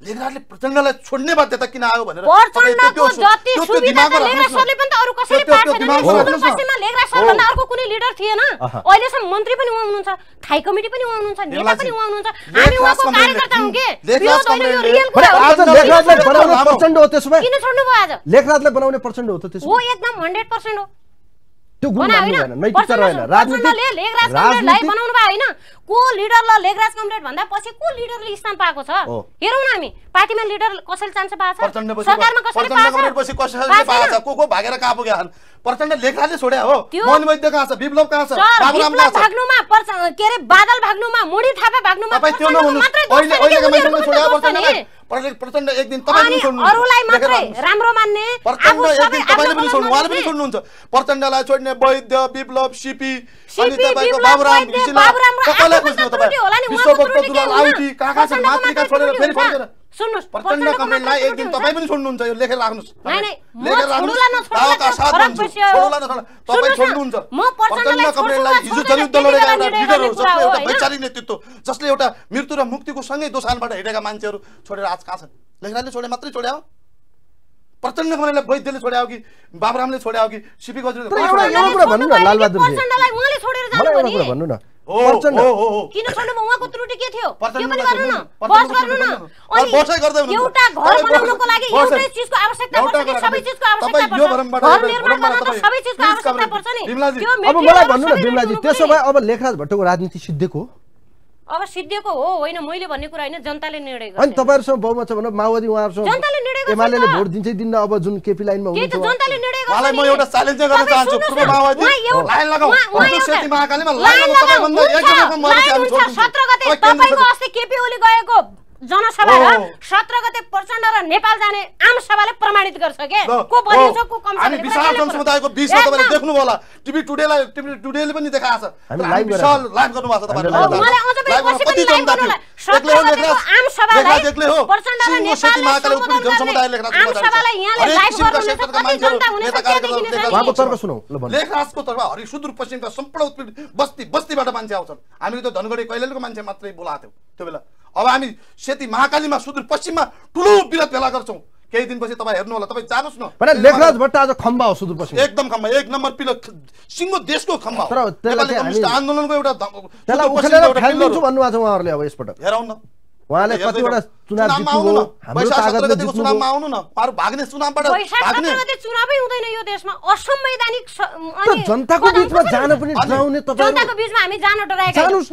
लेखनाथले प्रचण्डलाई छोड्ने बाध्यता किन आयो भनेर अहिलेसम्म
मन्त्री पनि हुनुहुन्छ थाई कमिटी पनि हुनुहुन्छ नेता पनि हुनुहुन्छ हामी
के बनाउने प्रचण्ड हो त्यसो भए किन बनाउने प्रचण्ड हो हो एकदम त्यो को
लिडरलाई लेगराज कमरेड भन्दा पछि को लिडरले स्थान पाएको छ हेरौँ न हामी पार्टीमा लिडर कसैले चान्स पाएको छ
को को भागेर कहाँ प्रचण्ड लेखराजले छोड्या हो वैद्य छ विप्लव कहाँ छ भाग्नुमा
के अरे बादल भाग्नुमा मुडी थापा भाग्नुमा प्रचण्ड एक दिन तपाईँ राम्रो
प्रचण्डलाई छोड्ने वैद्य विप्लव सिपी अनि तपाईँको बाबुराम घिसिला कसैलाई खोज्नु तपाईँ विश्वभक्त दुलाल आउटी कहाँ छोडेर फेरि फर्केर
जसले एउटा
नेतृत्व जसले एउटा मृत्यु र मुक्तिको सँगै दोसानबाट हिँडेका मान्छेहरू छोडेर आज कहाँ छन् लेखराजले छोडे मात्रै छोड्या प्रचण्ड वैद्यले छोड्या हो कि बाबरामले छोड्या हो कि सिपी गजुरले
प्रचण्ड
किन छोड्नु उहाँको त्रुटि के थियो यो पनि गर्नु न बस गर्नु न अनि बसै गर्दै हुनुहुन्छ एउटा घर बनाउनको लागि एउटै चीजको आवश्यकता पर्छ कि सबै चीजको आवश्यकता पर्छ घर निर्माण गर्न त सबै चीजको आवश्यकता पर्छ नि अब मलाई भन्नु न जी
त्यसो भए अब लेखराज भट्टको राजनीति सिद्धेको
अब सिद्धिएको हो होइन मैले भन्ने कुरा होइन जनताले निर्णय अनि
तपाईहरुसँग बहुमत छ भने माओवादी उहाँहरुसँग जनताले निर्णय एमाले भोट दिन्छै दिन्न अब जुन केपी लाइनमा हुनुहुन्छ जनताले
निर्णय गर्छ मलाई म एउटा च्यालेन्ज गर्न चाहन्छु पूर्व माओवादी लाइन लगाऊ सेती महाकालीमा लाइन लगाऊ सबैभन्दा एकदम कम मर्दै छ 17 गते तपाईको अस्ति केपी ओली गएको जनसभा र 17 गते प्रचण्ड र नेपाल जाने यो सभाले प्रमाणित गर्छ के को भनिन्छ को कम छ हामी विशाल जनसमुदायको बीचमा तपाईले देख्नु होला
टिभी टुडेलाई टिभी टुडेले पनि देखाएको हामी लाइभ विशाल लाइभ गर्नु भएको छ तपाईले मलाई अझै पनि पनि लाइभ गर्नु होला सत्य आम सभालाई देखले हो प्रचण्डलाई नेपालले महाकाले उपरी जनसमुदाय लेखराज आम सभालाई यहाँले लाइभ गर्नु छ कति जनता हुने छ त्यहाँदेखि
उहाँको तर्क सुनौ ल
भन्नु
लेखराजको तर्फ हरि सुदूरपश्चिमका सम्पूर्ण उत्पीडित बस्ती बस्तीबाट मान्छे आउँछन् हामीले त धनगढी कैलालीको मान्छे मात्रै बोलाएको त्यो बेला अब हामी सेती महाकालीमा सुदूरपश्चिममा ठुलो विरोध भेला गर्छौँ केही दिनपछि तपाईँ हेर्नु होला तपाईँ जानुहोस् न भने लेखराज
भट्ट आज खम्बा हो सुदूरपश्चिम
एकदम खम्बा एक नम्बर पिलर सिङ्गो देशको खम्बा हो आन्दोलनको एउटा उहाँहरूले अब यसपटक हेराउन
उहाँले कतिवटा चुनाव
जनताको बीचमा जान पनि डराउने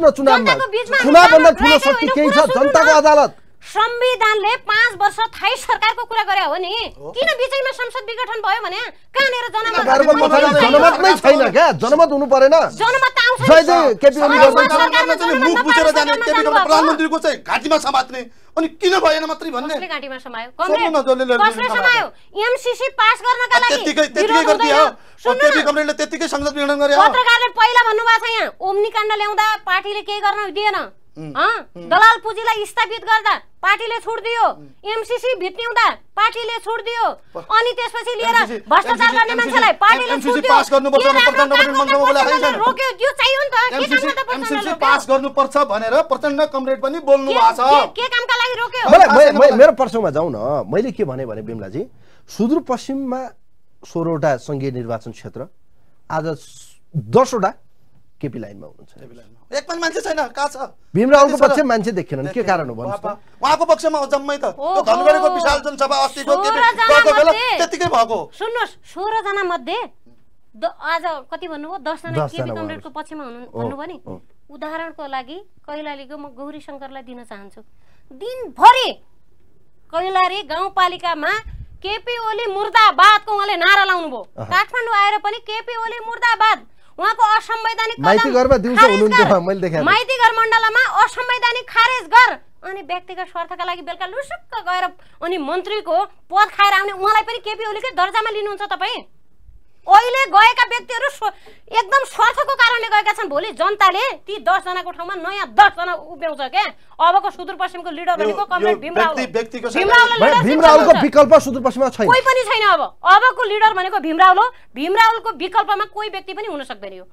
न चुनावमा शक्ति छ जनताको अदालत संविधानले पाँच वर्ष थाई सरकारको कुरा गरे हो नि किन बिचैमा संसद विघटन भयो भने कहाँनिर जनमत नै छैन क्या
जनमत हुनु परेन
जनमत पार्टीले केही गर्न दिएन दलाल पुँजीलाई स्थापित गर्दा पार्टीले छुट दियो एमसिसी भित्न्याउँदा पार्टीले छुट दियो अनि त्यसपछि लिएर भ्रष्टाचार गर्ने मान्छेलाई पार्टीले छुट दियो पास प्रचण्ड रोक्यो त्यो चाहियो नि त एमसिसी
पास गर्नुपर्छ भनेर प्रचण्ड कमरेड पनि बोल्नु भएको छ
के कामका लागि रोक्यो मेरो
प्रश्नमा जाउँ न मैले के भने भने बिमलाजी सुदूरपश्चिममा सोह्रवटा सङ्घीय निर्वाचन क्षेत्र आज दसवटा केपी लाइनमा हुनुहुन्छ
एक पनि मान्छे छैन कहाँ छ
भीमरावको पक्ष मान्छे देखेनन् के कारण हो भन्नु
उहाँको पक्षमा जम्मै त धनगढीको विशाल जनसभा अस्ति त्यतिकै भएको
सुन्नुहोस् सोह्रजना मध्ये आज कति भन्नुभयो दसजना केपी कमरेडको पक्षमा हुनु भन्नुभयो नि उदाहरणको लागि कैलालीको म गौरी शङ्करलाई दिन चाहन्छु दिनभरि कैलाली गाउँपालिकामा केपी ओली मुर्दाबादको उहाँले नारा लाउनुभयो काठमाडौँ आएर पनि केपी ओली मुर्दाबाद उहाँको असंवैधानिक माइती
घरमा दिउँसो हुनुहुन्छ मैले देखेँ माइती
घर मण्डलमा असंवैधानिक खारेज गर अनि व्यक्तिगत स्वार्थका लागि बेलुका लुसुक्क गएर अनि मन्त्रीको पद खाएर आउने उहाँलाई पनि केपी ओलीकै दर्जामा लिनुहुन्छ तपाईँ अहिले गएका व्यक्तिहरू एकदम स्वार्थको कारणले गएका छन् भोलि जनताले ती दसजनाको ठाउँमा नयाँ दसजना उभ्याउँछ क्या अबको सुदूरपश्चिमको लिडर भनेको भीमरावलको
विकल्प सुदूरपश्चिममा छैन कोही
पनि छैन अब अबको लिडर भनेको भीमरावल हो भीमरावलको विकल्पमा कोही व्यक्ति पनि हुन सक्दैन यो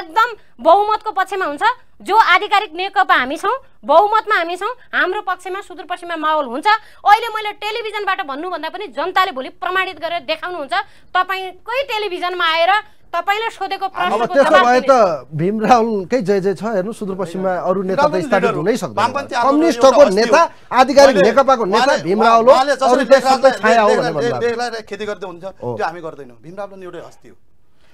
एकदम बहुमतको पक्षमा हुन्छ जो आधिकारिक नेकपा हामी छौँ बहुमतमा हामी छौँ हाम्रो पक्षमा सुदूरपश्चिममा माहौल हुन्छ अहिले मैले टेलिभिजनबाट भन्नुभन्दा पनि जनताले भोलि प्रमाणित गरेर देखाउनुहुन्छ तपाईँकै टेलिभिजनमा आएर तपाईँले सोधेको प्रश्नको त्यसो भए त
भीम रावलकै जय जय छ हेर्नु सुदूरपश्चिममा अरू नेता त स्थापित हुनै सक्दैन कम्युनिस्टको नेता
आधिकारिक नेकपाको नेता भीम रावल हो खेती गर्दै हुन्छ त्यो हामी गर्दैनौँ भीम एउटै हस्ती हो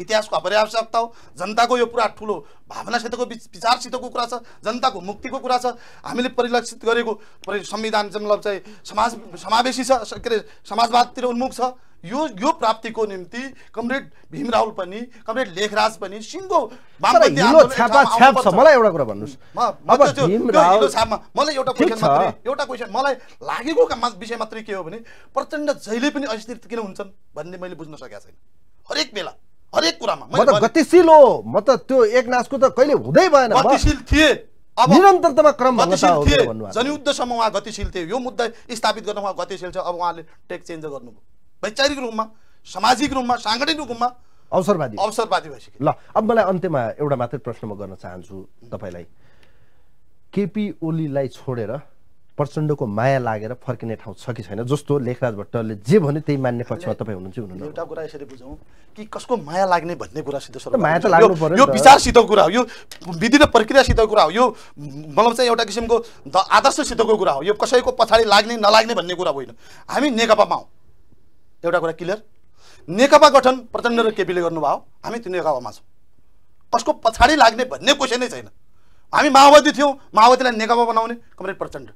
इतिहासको अपर्यावश्यकता हो जनताको यो पुरा ठुलो भावनासितको विचारसितको कुरा छ जनताको मुक्तिको कुरा छ हामीले परिलक्षित गरेको संविधान मतलब चाहिँ समाज समावेशी छ के अरे समाजवादतिर उन्मुख छ यो यो प्राप्तिको निम्ति कमरेड भीम पनि कमरेड लेखराज पनि सिङ्गो मलाई एउटा कुरा
भन्नुहोस् मलाई एउटा क्वेसन
एउटा क्वेसन मलाई लागेको विषय मात्रै के हो भने प्रचण्ड जहिले पनि अस्थिर किन हुन्छन् भन्ने मैले बुझ्न सकेको छैन हरेक बेला हरेक कुरामा म त
गतिशील हो म त त्यो एक नाचको त कहिले हुँदै भएन गतिशील थिए अब निरन्तरतामा क्रम जनयुद्धसम्म
उहाँ गतिशील थिए यो मुद्दा स्थापित गर्न उहाँ गतिशील छ अब उहाँले टेक चेन्ज गर्नुभयो वैचारिक रूपमा सामाजिक रूपमा साङ्गठनिक रूपमा अवसरवादी अवसरवादी भइसक्यो ल अब मलाई अन्त्यमा
एउटा मात्रै प्रश्न म गर्न चाहन्छु तपाईँलाई केपी ओलीलाई छोडेर प्रचण्डको माया लागेर फर्किने ठाउँ छ कि छैन जस्तो लेखराज भट्टले जे भन्यो त्यही मान्ने
पक्षमा तपाईँ हुनुहुन्छ हुनुहुन्न एउटा कुरा यसरी बुझौँ कि कसको माया लाग्ने भन्ने कुरा सिधो माया त लाग्नु पर्यो यो विचारसितको कुरा हो यो विधि र प्रक्रियासितको कुरा हो यो मतलब चाहिँ एउटा किसिमको आदर्शसितको कुरा हो यो कसैको पछाडि लाग्ने नलाग्ने भन्ने कुरा होइन हामी नेकपामा हौँ एउटा कुरा क्लियर नेकपा गठन प्रचण्ड र केपीले गर्नुभयो हामी त्यो नेकपामा छौँ कसको पछाडि लाग्ने भन्ने क्वेसन नै छैन हामी माओवादी थियौँ माओवादीलाई नेकपा बनाउने कमरेड प्रचण्ड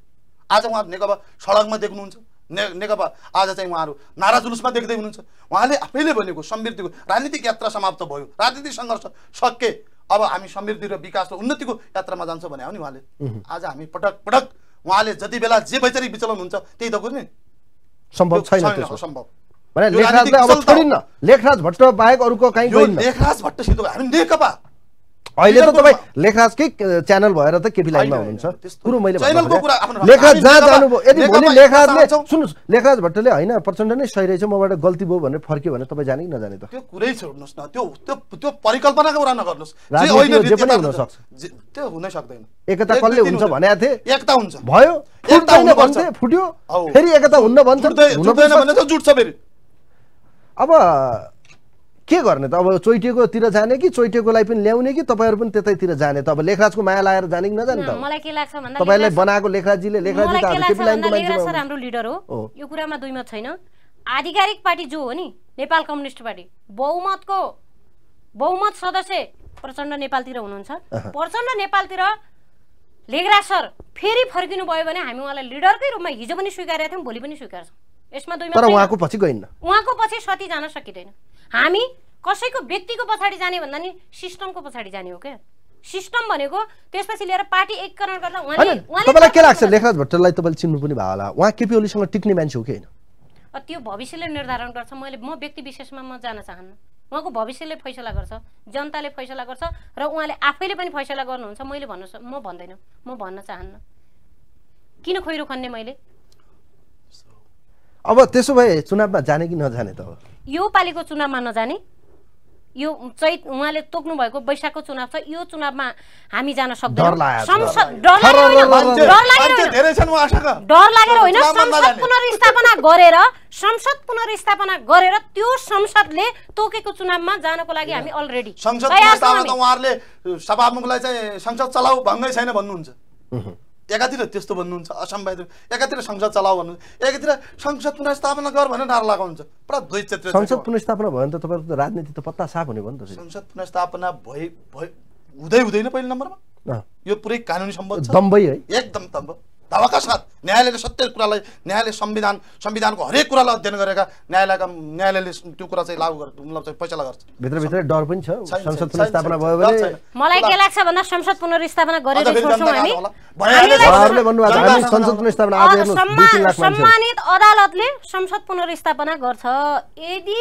आज उहाँ नेकपा सडकमा देख्नुहुन्छ ने नेकपा आज चाहिँ उहाँहरू नारा जुलुसमा देख्दै हुनुहुन्छ उहाँले आफैले भनेको समृद्धिको राजनीतिक यात्रा समाप्त भयो राजनीतिक सङ्घर्ष सके अब हामी समृद्धि र विकास र उन्नतिको यात्रामा जान्छौँ भने हो नि उहाँले आज हामी पटक पटक उहाँले जति बेला जे वैचारिक विचलन हुन्छ त्यही त नि
सम्भव छैन सम्भव लेखराज भट्ट बाहेक अरूको काहीँ लेखराज
भट्टसित हामी नेकपा
अहिले त तपाईँ लेखराजकै च्यानल भएर त केपी लाइनमा हुनुहुन्छ कुरो मैले लेखराज जहाँ जानुभयो यदि भोलि लेखराजले सुन्नुहोस् लेखराज भट्टले होइन प्रचण्ड नै सही रहेछ मबाट गल्ती भयो भनेर फर्क्यो भने तपाईँ जाने कि नजाने त
त्यो कुरै छोड्नुहोस् न त्यो त्यो परिकल्पनाको कुरा नगर्नुहोस् जे पनि हुन सक्छ त्यो हुनै सक्दैन एकता कसले हुन्छ
भनेको थिएँ एकता हुन्छ भयो फुट्यो फेरि एकता हुन्न भन्छ भने त फेरि अब के गर्ने त अब चोइटेकोतिर जाने कि चोइटेकोलाई पनि ल्याउने कि तपाईँहरू पनि त्यतैतिर जाने त अब लेखराजको माया लागेर जाने कि नजाने त मलाई
के लाग्छ भन्दा तपाईँलाई बनाएको
लेखराजीले लेखराजी त राम्रो
लिडर हो यो कुरामा मत छैन आधिकारिक पार्टी जो हो नि नेपाल कम्युनिस्ट पार्टी बहुमतको बहुमत सदस्य प्रचण्ड नेपालतिर हुनुहुन्छ प्रचण्ड नेपालतिर लेखराज सर फेरि फर्किनु भयो भने हामी उहाँलाई लिडरकै रूपमा हिजो पनि स्वीकारेका थियौँ भोलि पनि स्वीकार्छौँ यसमा दुई उहाँको पछि गइन्न उहाँको पछि सती जान सकिँदैन हामी कसैको व्यक्तिको पछाडि जाने भन्दा नि सिस्टमको पछाडि जाने हो क्या सिस्टम भनेको त्यसपछि लिएर पार्टी एकीकरण गर्दा तपाईँलाई के लाग्छ
लेखराज भट्टराईलाई तपाईँले चिन्नु पनि भयो होला उहाँ केपी ओलीसँग टिक्ने मान्छे हो कि होइन
त्यो भविष्यले निर्धारण गर्छ मैले म व्यक्ति विशेषमा म जान चाहन्न उहाँको भविष्यले फैसला गर्छ जनताले फैसला गर्छ र उहाँले आफैले पनि फैसला गर्नुहुन्छ मैले भन्नु म भन्दैन म भन्न चाहन्न किन खोइरो खन्ने मैले
अब त्यसो भए चुनावमा जाने कि नजाने त
यो पालिको चुनावमा नजाने यो चैत उहाँले तोक्नु भएको वैशाखको चुनाव छ यो चुनावमा हामी जान सक्दैन पुनर्स्थापना गरेर संसद पुनर्स्थापना गरेर त्यो संसदले तोकेको चुनावमा जानको लागि हामी अलरेडी संसद
सभामुखलाई चाहिँ संसद चलाउ भङ्गै छैन भन्नुहुन्छ एकातिर त्यस्तो भन्नुहुन्छ असम्भव एकातिर संसद चलाऊ भन्नु एकातिर संसद पुनर्स्थापना गर भनेर नारा लगाउनुहुन्छ पुरा दुई क्षेत्र संसद
पुनर्स्थापना भयो भने त तपाईँको राजनीति त पत्ता साफ हुने भयो नि त
संसद पुनर्स्थापना भए भए हुँदै हुँदैन पहिलो नम्बरमा यो पुरै कानुनी सम्बन्ध दम्बै है एकदम दम्ब धावाका साथ न्यायालयले सत्य कुरालाई न्यायालय संविधान संविधानको हरेक कुरालाई अध्ययन गरेका न्यायालयका न्यायालयले त्यो कुरा चाहिँ लागू गर्छ फैसला गर्छ
भित्रभित्र डर पनि छ संसद पुनर्स्थापना भयो
भने मलाई के लाग्छ भन्दा संसद
पुनर्स्थापना गरेर सम्मानित
अदालतले संसद पुनर्स्थापना गर्छ यदि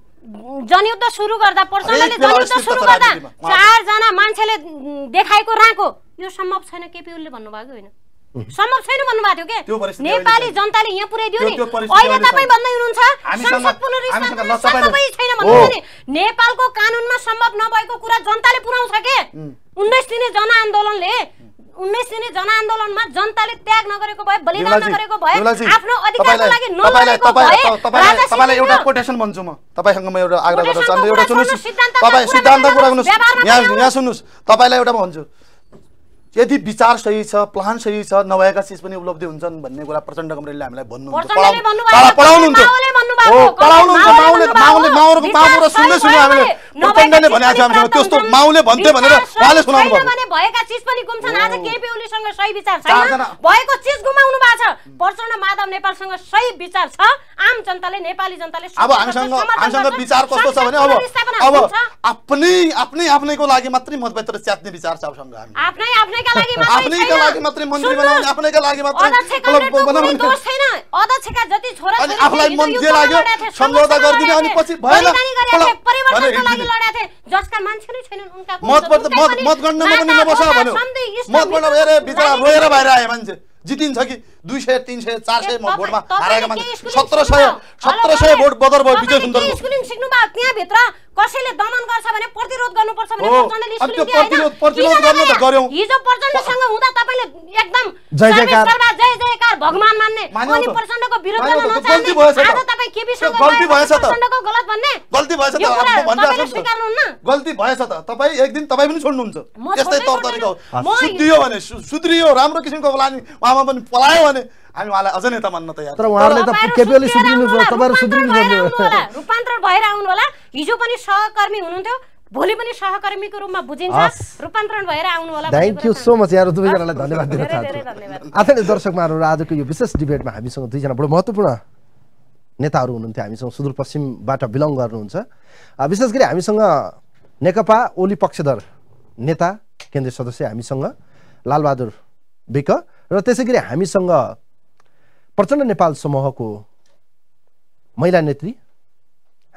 जनयुद्ध सुरु गर्दा प्रचण्डले जनयुद्ध सुरु गर्दा चारजना मान्छेले देखाएको राँको यो सम्भव छैन केपी ओलीले भन्नुभएको होइन सम्भव छैन भन्नुभएको थियो के नेपाली जनताले यहाँ पुर्याइदियो नि अहिले तपाईँ भन्दै हुनुहुन्छ संसद छैन नि नेपालको कानुनमा सम्भव नभएको कुरा जनताले पुर्याउँछ के उन्नाइस दिने जनआन्दोलनले उन्नाइस दिने जनआन्दोलनमा जनताले त्याग नगरेको भए बलिदान नगरेको भए आफ्नो अधिकारको लागि नलडेको भए तपाईँलाई एउटा
कोटेसन भन्छु म तपाईँसँग म एउटा आग्रह गर्न चाहन्छु एउटा सुन्नुहोस् तपाईँ सिद्धान्त कुरा गर्नुहोस् यहाँ यहाँ सुन्नुहोस् तपाईँलाई एउटा भन्छु यदि विचार सही छ प्लान सही छ नभएका चिज पनि उपलब्धि हुन्छन् भन्ने कुरा प्रचण्ड कमरेलले हामीलाई भन्नुहुन्छ पढाउनुहुन्छ पढाउनुहुन्छ माओले माओले माओको माओ र सुन्दै हामीले प्रचण्डले भनेको छ हामीसँग त्यस्तो माउले भन्थे भनेर उहाँले सुनाउनु भयो भने
भएका चीज पनि गुम्छन् आज केपी ओलीसँग सही विचार छैन भएको चीज गुमाउनु भएको छ प्रचण्ड माधव नेपालसँग सही विचार छ आम जनताले नेपाली जनताले अब हामीसँग हामीसँग विचार कस्तो छ भने अब अब
आफ्नै आफ्नै आफ्नैको लागि मात्रै मतभेद र च्यात्ने विचार छ अबसँग हामी
आफ्नै आफ्नैका लागि मात्रै आफ्नैका लागि मात्रै मन्त्री बनाउने आफ्नैका लागि मात्रै बनाउने छैन अध्यक्षका जति छोरा अनि आफूलाई मन जे लाग्यो सम्झौता गर्दिन अनि पछि भएन परिवर्तनको लागि लडेका जसका मान्छे नै छैनन् उनका मत मत मत मतगणनामा पनि नबस भन्यो मत हेरे बिचरा रोएर बाहिर आए मान्छे
जितिन्छ कि दुई सय तिन सय चार सय भोटमा हारेका मान्छे सत्र सय सत्र सय भोट बदर भयो विजय सुन्दर
त्यहाँभित्र कसैले दमन गर्छ भने प्रतिरोध गर्नुपर्छ भने हिजो प्रचण्डसँग हुँदा तपाईले एकदम जय जयकार जय जयकार भगवान मान्ने अनि प्रचण्डको विरोध गर्न नचाहने आज तपाईँ केपीसँग गल्ती भएछ त गलत भन्ने गल्ती भएछ त तपाईँले स्वीकार्नुहुन्न
गल्ती भएछ त तपाई एक दिन तपाईँ पनि छोड्नुहुन्छ यस्तै तर तरिका हो सुध्रियो भने सुध्रियो राम्रो किसिमको लागि उहाँमा पनि पलायो भने हामी उहाँलाई अझ नेता मान्न तयार तर उहाँहरूले त केपिओले सुध्रिनु छ तपाईँहरू सुध्रिनु
रूपान्तरण भएर आउनु होला हिजो पनि सहकर्मी हुनुहुन्थ्यो भोलि पनि सहकर्मीको रूपमा बुझिन्छ रूपान्तरण भएर आउनु होला थ्याङ्क यू सो मच यहाँ दुवैजनालाई धन्यवाद दिन चाहन्छु आदरणीय
दर्शकमाहरू आजको यो विशेष डिबेटमा हामीसँग दुईजना बडो महत्त्वपूर्ण नेताहरू हुनुहुन्थ्यो हामीसँग सुदूरपश्चिमबाट बिलङ गर्नुहुन्छ विशेष गरी हामीसँग नेकपा ओली पक्षधर नेता केन्द्रीय सदस्य हामीसँग लालबहादुर विक र त्यसै गरी हामीसँग प्रचण्ड नेपाल समूहको महिला नेत्री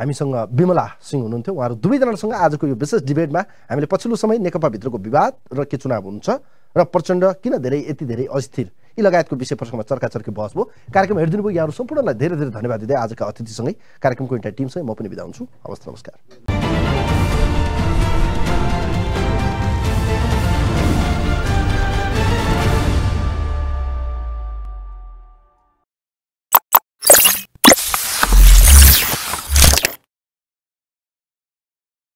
हामीसँग विमला सिंह हुनुहुन्थ्यो उहाँहरू दुवैजनासँग आजको यो विशेष डिबेटमा हामीले पछिल्लो समय नेकपाभित्रको विवाद र के चुनाव हुन्छ र प्रचण्ड किन धेरै यति धेरै अस्थिर यी लगायतको विषय प्रसङ्गमा चर्काचर्की बहस भयो कार्यक्रम हेरिदिनु भयो यहाँहरू सम्पूर्णलाई धेरै धेरै धन्यवाद दिँदै आजका अतिथिसँगै कार्यक्रमको एउटा टिमसँगै म पनि बिदा हुन्छु हवस् नमस्कार